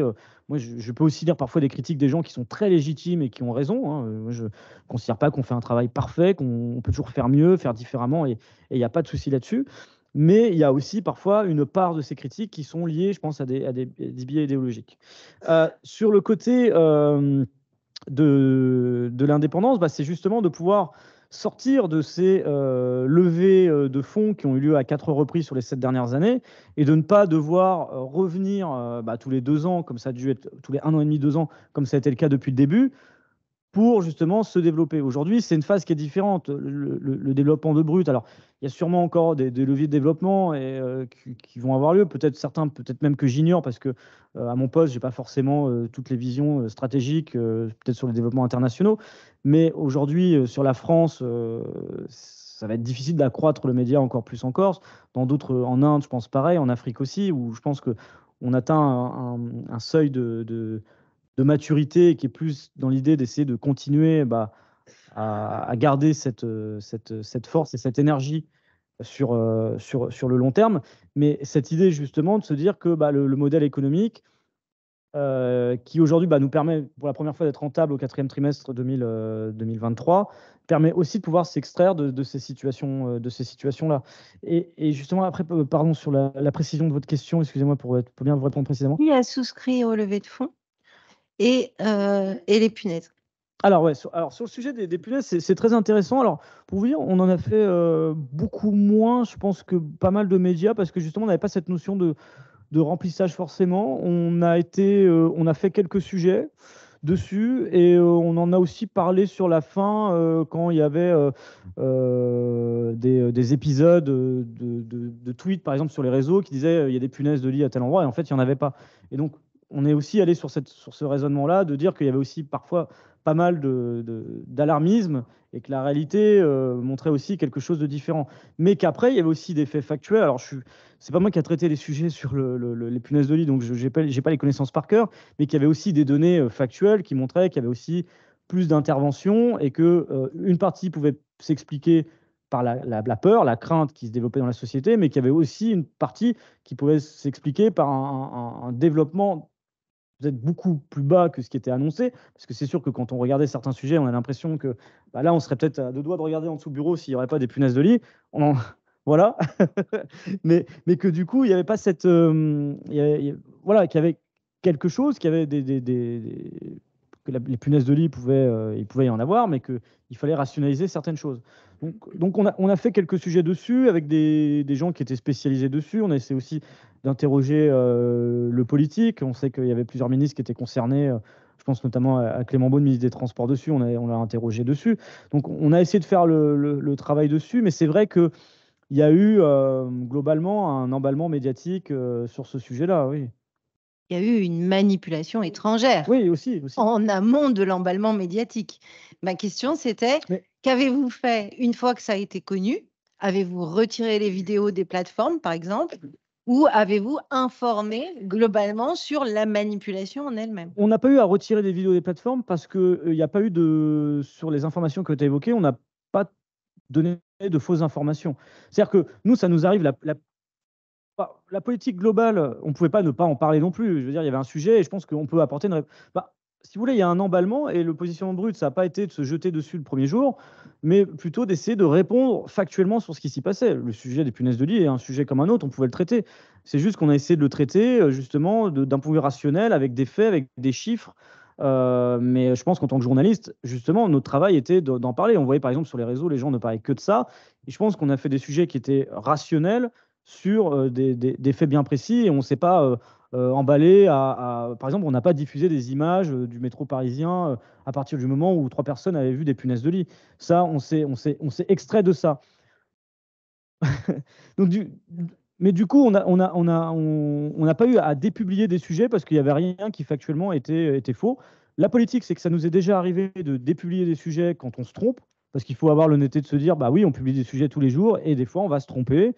Speaker 2: moi, je, peux aussi dire parfois des critiques des gens qui sont très légitimes et qui ont raison. Hein. je ne considère pas qu'on fait un travail parfait, qu'on peut toujours faire mieux, faire différemment et il n'y a pas de souci là-dessus. Mais il y a aussi parfois une part de ces critiques qui sont liées, je pense, à des, biais idéologiques. sur le côté de, l'indépendance, bah, c'est justement de pouvoir sortir de ces euh, levées euh, de fonds qui ont eu lieu à quatre reprises sur les sept dernières années et de ne pas devoir euh, revenir bah, tous les deux ans, comme ça a dû être tous les un an et demi, deux ans, comme ça a été le cas depuis le début, pour justement se développer. Aujourd'hui, c'est une phase qui est différente, le, développement de brut. Alors, il y a sûrement encore des, leviers de développement et, euh, qui, vont avoir lieu, peut-être certains, peut-être même que j'ignore, parce que euh, à mon poste, j'ai pas forcément euh, toutes les visions stratégiques, peut-être sur les développements internationaux. Mais aujourd'hui, sur la France, ça va être difficile d'accroître le média encore plus en Corse. Dans d'autres, en Inde, je pense pareil, en Afrique aussi, où je pense que on atteint un, seuil de de maturité qui est plus dans l'idée d'essayer de continuer bah, à, garder cette, euh, euh, cette, force et cette énergie sur, euh, sur, sur le long terme. Mais cette idée justement de se dire que bah, le, modèle économique, qui aujourd'hui bah, nous permet pour la première fois d'être rentable au quatrième trimestre 2023, permet aussi de pouvoir s'extraire de, ces situations, de ces situations-là. Et, justement, après, pardon, sur la, précision de votre question, excusez-moi pour, pour, bien vous répondre précisément. Qui a souscrit au lever de fonds et, euh, et les punaises. Alors, ouais, sur, alors sur le sujet des, punaises, c'est très intéressant. Alors, pour vous dire, on en a fait euh, beaucoup moins, je pense, que pas mal de médias, parce que justement, on n'avait pas cette notion de, de, remplissage forcément. On a, été, euh, on a fait quelques sujets dessus et on en a aussi parlé sur la fin quand il y avait des, des, épisodes de, de, de, tweets par exemple sur les réseaux qui disaient il y a des punaises de lit à tel endroit et en fait il n'y en avait pas et donc on est aussi allé sur, cette, sur ce raisonnement-là de dire qu'il y avait aussi parfois pas mal d'alarmisme de, et que la réalité euh, montrait aussi quelque chose de différent. Mais qu'après, il y avait aussi des faits factuels. Alors, je c'est pas moi qui a traité les sujets sur les punaises de lit, donc je n'ai pas, les connaissances par cœur, mais qu'il y avait aussi des données euh, factuelles qui montraient qu'il y avait aussi plus d'interventions et que euh, une partie pouvait s'expliquer par la, peur, la crainte qui se développait dans la société, mais qu'il y avait aussi une partie qui pouvait s'expliquer par un développement peut-être beaucoup plus bas que ce qui était annoncé, parce que c'est sûr que quand on regardait certains sujets, on a l'impression que bah là, on serait peut-être à deux doigts de regarder en dessous du bureau s'il n'y aurait pas des punaises de lit. Voilà. mais, que du coup, il n'y avait pas cette. Euh, voilà, qu'il y avait quelque chose, qu'il y avait des, que les punaises de lit pouvaient, euh, il pouvait y en avoir, mais qu'il fallait rationaliser certaines choses. Donc, on, a, on, a, fait quelques sujets dessus avec des, gens qui étaient spécialisés dessus. On a essayé aussi d'interroger euh, le politique. On sait qu'il y avait plusieurs ministres qui étaient concernés. Euh, je pense notamment à, Clément Beaune, ministre des Transports, dessus. On, a, on l'a interrogé dessus. Donc on a essayé de faire le, travail dessus. Mais c'est vrai qu'il y a eu euh, globalement un emballement médiatique sur ce sujet-là, oui.
Speaker 5: Il y a eu une manipulation étrangère. Oui, aussi, En amont de l'emballement médiatique. Ma question, c'était Qu'avez-vous fait une fois que ça a été connu Avez-vous retiré les vidéos des plateformes, par exemple ou avez-vous informé globalement sur la manipulation en elle-même
Speaker 2: On n'a pas eu à retirer des vidéos des plateformes parce qu'il euh, n'y a pas eu de. Sur les informations que tu as évoquées, on n'a pas donné de fausses informations. C'est-à-dire que nous, ça nous arrive la, la bah, politique globale, on ne pouvait pas ne pas en parler non plus. Je veux dire, il y avait un sujet et je pense qu'on peut apporter une réponse. Bah, si vous voulez, il y a un emballement et l'opposition positionnement brut, ça n'a pas été de se jeter dessus le premier jour, mais plutôt d'essayer de répondre factuellement sur ce qui s'y passait. Le sujet des punaises de lit est un sujet comme un autre, on pouvait le traiter. C'est juste qu'on a essayé de le traiter euh, justement d'un point de vue rationnel, avec des faits, avec des chiffres. Euh, mais je pense qu'en tant que journaliste, justement, notre travail était d'en parler. On voyait par exemple sur les réseaux, les gens ne parlaient que de ça. Et je pense qu'on a fait des sujets qui étaient rationnels sur euh, des, faits bien précis et on ne sait pas euh, emballé à, Par exemple, on n'a pas diffusé des images euh, du métro parisien euh, à partir du moment où trois personnes avaient vu des punaises de lit. Ça, on s'est, on extrait de ça. Donc, du, mais du coup, on n'a on a, on a, pas eu à dépublier des sujets parce qu'il n'y avait rien qui factuellement était, était faux. La politique, c'est que ça nous est déjà arrivé de dépublier des sujets quand on se trompe, parce qu'il faut avoir l'honnêteté de se dire, bah oui, on publie des sujets tous les jours et des fois on va se tromper.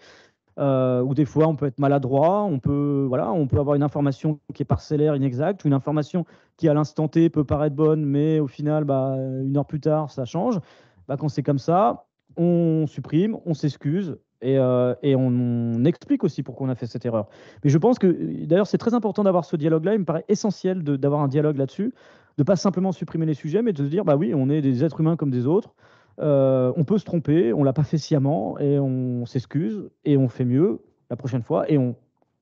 Speaker 2: Euh, ou des fois on peut être maladroit, on peut, avoir une information qui est parcellaire, inexacte, ou une information qui à l'instant T peut paraître bonne, mais au final, bah, une heure plus tard, ça change. Bah, quand c'est comme ça, on supprime, on s'excuse. Et, euh, on, explique aussi pourquoi on a fait cette erreur. Mais je pense que, d'ailleurs, c'est très important d'avoir ce dialogue-là. Il me paraît essentiel d'avoir un dialogue là-dessus, de pas simplement supprimer les sujets, mais de se dire, bah oui, on est des êtres humains comme des autres. Euh, on peut se tromper, on l'a pas fait sciemment et on s'excuse et on fait mieux la prochaine fois et on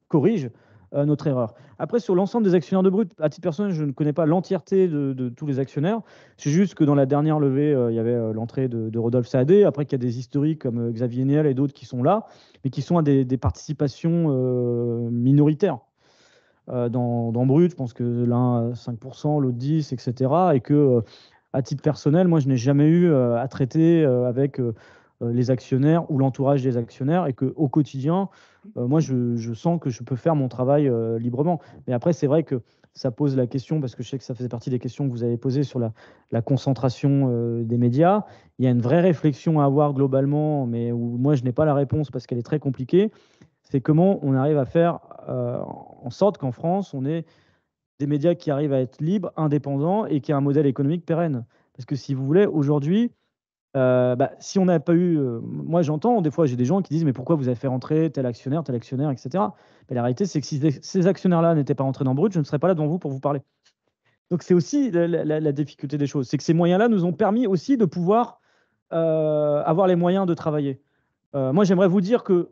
Speaker 2: corrige euh, notre erreur. Après, sur l'ensemble des actionnaires de Brut, à titre personnel, je ne connais pas l'entièreté de, tous les actionnaires. C'est juste que dans la dernière levée, euh, il y avait l'entrée de, Rodolphe Saadé. Après, qu'il y a des historiques comme Xavier Niel et d'autres qui sont là, mais qui sont à des, participations minoritaires. Dans, dans, Brut, je pense que l'un 5%, l'autre 10%, etc. Et que à titre personnel, moi, je n'ai jamais eu euh, à traiter euh, avec euh, les actionnaires ou l'entourage des actionnaires et qu'au quotidien, moi, je, sens que je peux faire mon travail librement. Mais après, c'est vrai que ça pose la question, parce que je sais que ça faisait partie des questions que vous avez posées sur la, concentration des médias. Il y a une vraie réflexion à avoir globalement, mais où moi je n'ai pas la réponse parce qu'elle est très compliquée. C'est comment on arrive à faire en sorte qu'en France, on ait des médias qui arrivent à être libres, indépendants et qui a un modèle économique pérenne. Parce que si vous voulez, aujourd'hui, euh, bah, si on n'a pas eu. Euh, moi, j'entends, des fois, j'ai des gens qui disent Mais pourquoi vous avez fait rentrer tel actionnaire, tel actionnaire, etc. Mais la réalité, c'est que si ces actionnaires-là n'étaient pas rentrés dans Brut, je ne serais pas là devant vous pour vous parler. Donc, c'est aussi la, difficulté des choses. C'est que ces moyens-là nous ont permis aussi de pouvoir euh, avoir les moyens de travailler. moi, j'aimerais vous dire que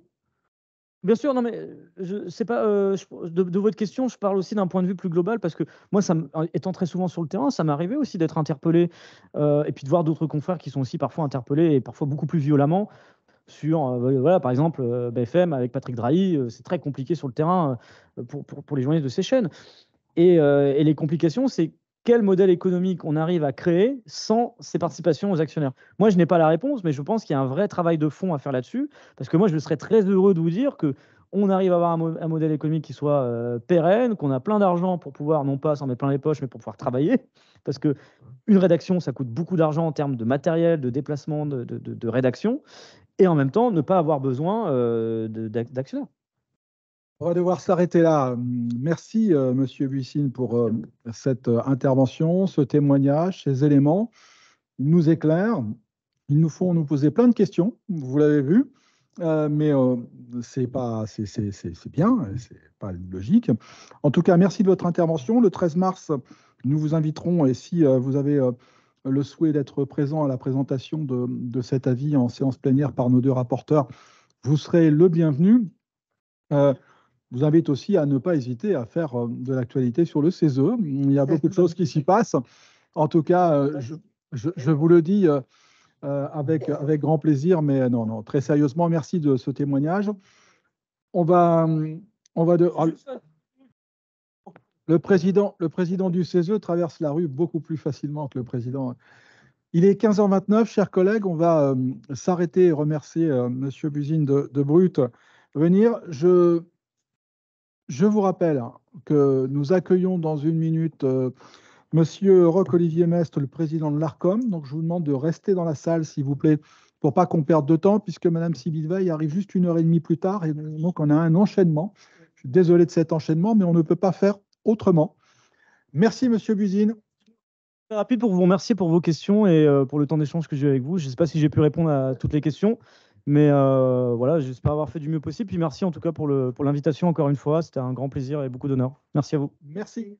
Speaker 2: Bien sûr, non, mais euh, je sais pas. Euh, de, votre question, je parle aussi d'un point de vue plus global parce que moi, étant très souvent sur le terrain, ça m'est arrivé aussi d'être interpellé euh, et puis de voir d'autres confrères qui sont aussi parfois interpellés et parfois beaucoup plus violemment sur, voilà, par exemple, BFM avec Patrick Drahi, c'est très compliqué sur le terrain pour, les journalistes de ces chaînes. et les complications, c'est quel modèle économique on arrive à créer sans ces participations aux actionnaires Moi, je n'ai pas la réponse, mais je pense qu'il y a un vrai travail de fond à faire là-dessus, parce que moi, je serais très heureux de vous dire que on arrive à avoir un, modèle économique qui soit euh, pérenne, qu'on a plein d'argent pour pouvoir, non pas s'en mettre plein les poches, mais pour pouvoir travailler, parce que une rédaction, ça coûte beaucoup d'argent en termes de matériel, de déplacement, de, rédaction, et en même temps, ne pas avoir besoin euh, d'actionnaires. On
Speaker 1: va devoir s'arrêter là. Merci, M. Euh, Monsieur Buissine, pour euh, cette euh, intervention, ce témoignage, ces éléments. Ils nous éclairent. Ils nous font nous poser plein de questions. Vous l'avez vu. mais c'est pas, c'est bien, hein, c'est pas logique. En tout cas, merci de votre intervention. Le 13 mars, nous vous inviterons, et si vous avez le souhait d'être présent à la présentation de, de cet avis en séance plénière par nos deux rapporteurs, vous serez le bienvenu vous invite aussi à ne pas hésiter à faire euh, de l'actualité sur le CESE. Il y a beaucoup de choses qui s'y passent. En tout cas, euh, je, vous le dis euh, avec, avec grand plaisir, mais non, non, très sérieusement, merci de ce témoignage. On va, on va ah, le président, le président du CESE traverse la rue beaucoup plus facilement que le président. Il est 15h29, chers collègues. On va s'arrêter et remercier Monsieur M. Buzine de, de, Brut venir. Je, je vous rappelle que nous accueillons dans une minute euh, Monsieur Roch-Olivier Mestre, le président de l'ARCOM. Donc, je vous demande de rester dans la salle, s'il vous plaît, pour pas qu'on perde de temps, puisque Madame Sibylle arrive juste une heure et demie plus tard. Et donc, on a un enchaînement.
Speaker 2: Je suis désolé de cet enchaînement, mais on ne peut pas faire autrement. Merci, Monsieur Buzine. Rapide pour vous remercier pour vos questions et euh, pour le temps d'échange que j'ai eu avec vous. Je ne sais pas si j'ai pu répondre à toutes les questions. Mais euh, voilà, j'espère avoir fait du mieux possible. Puis merci en tout cas pour l'invitation encore une fois. C'était un grand plaisir et beaucoup d'honneur. Merci à vous. Merci.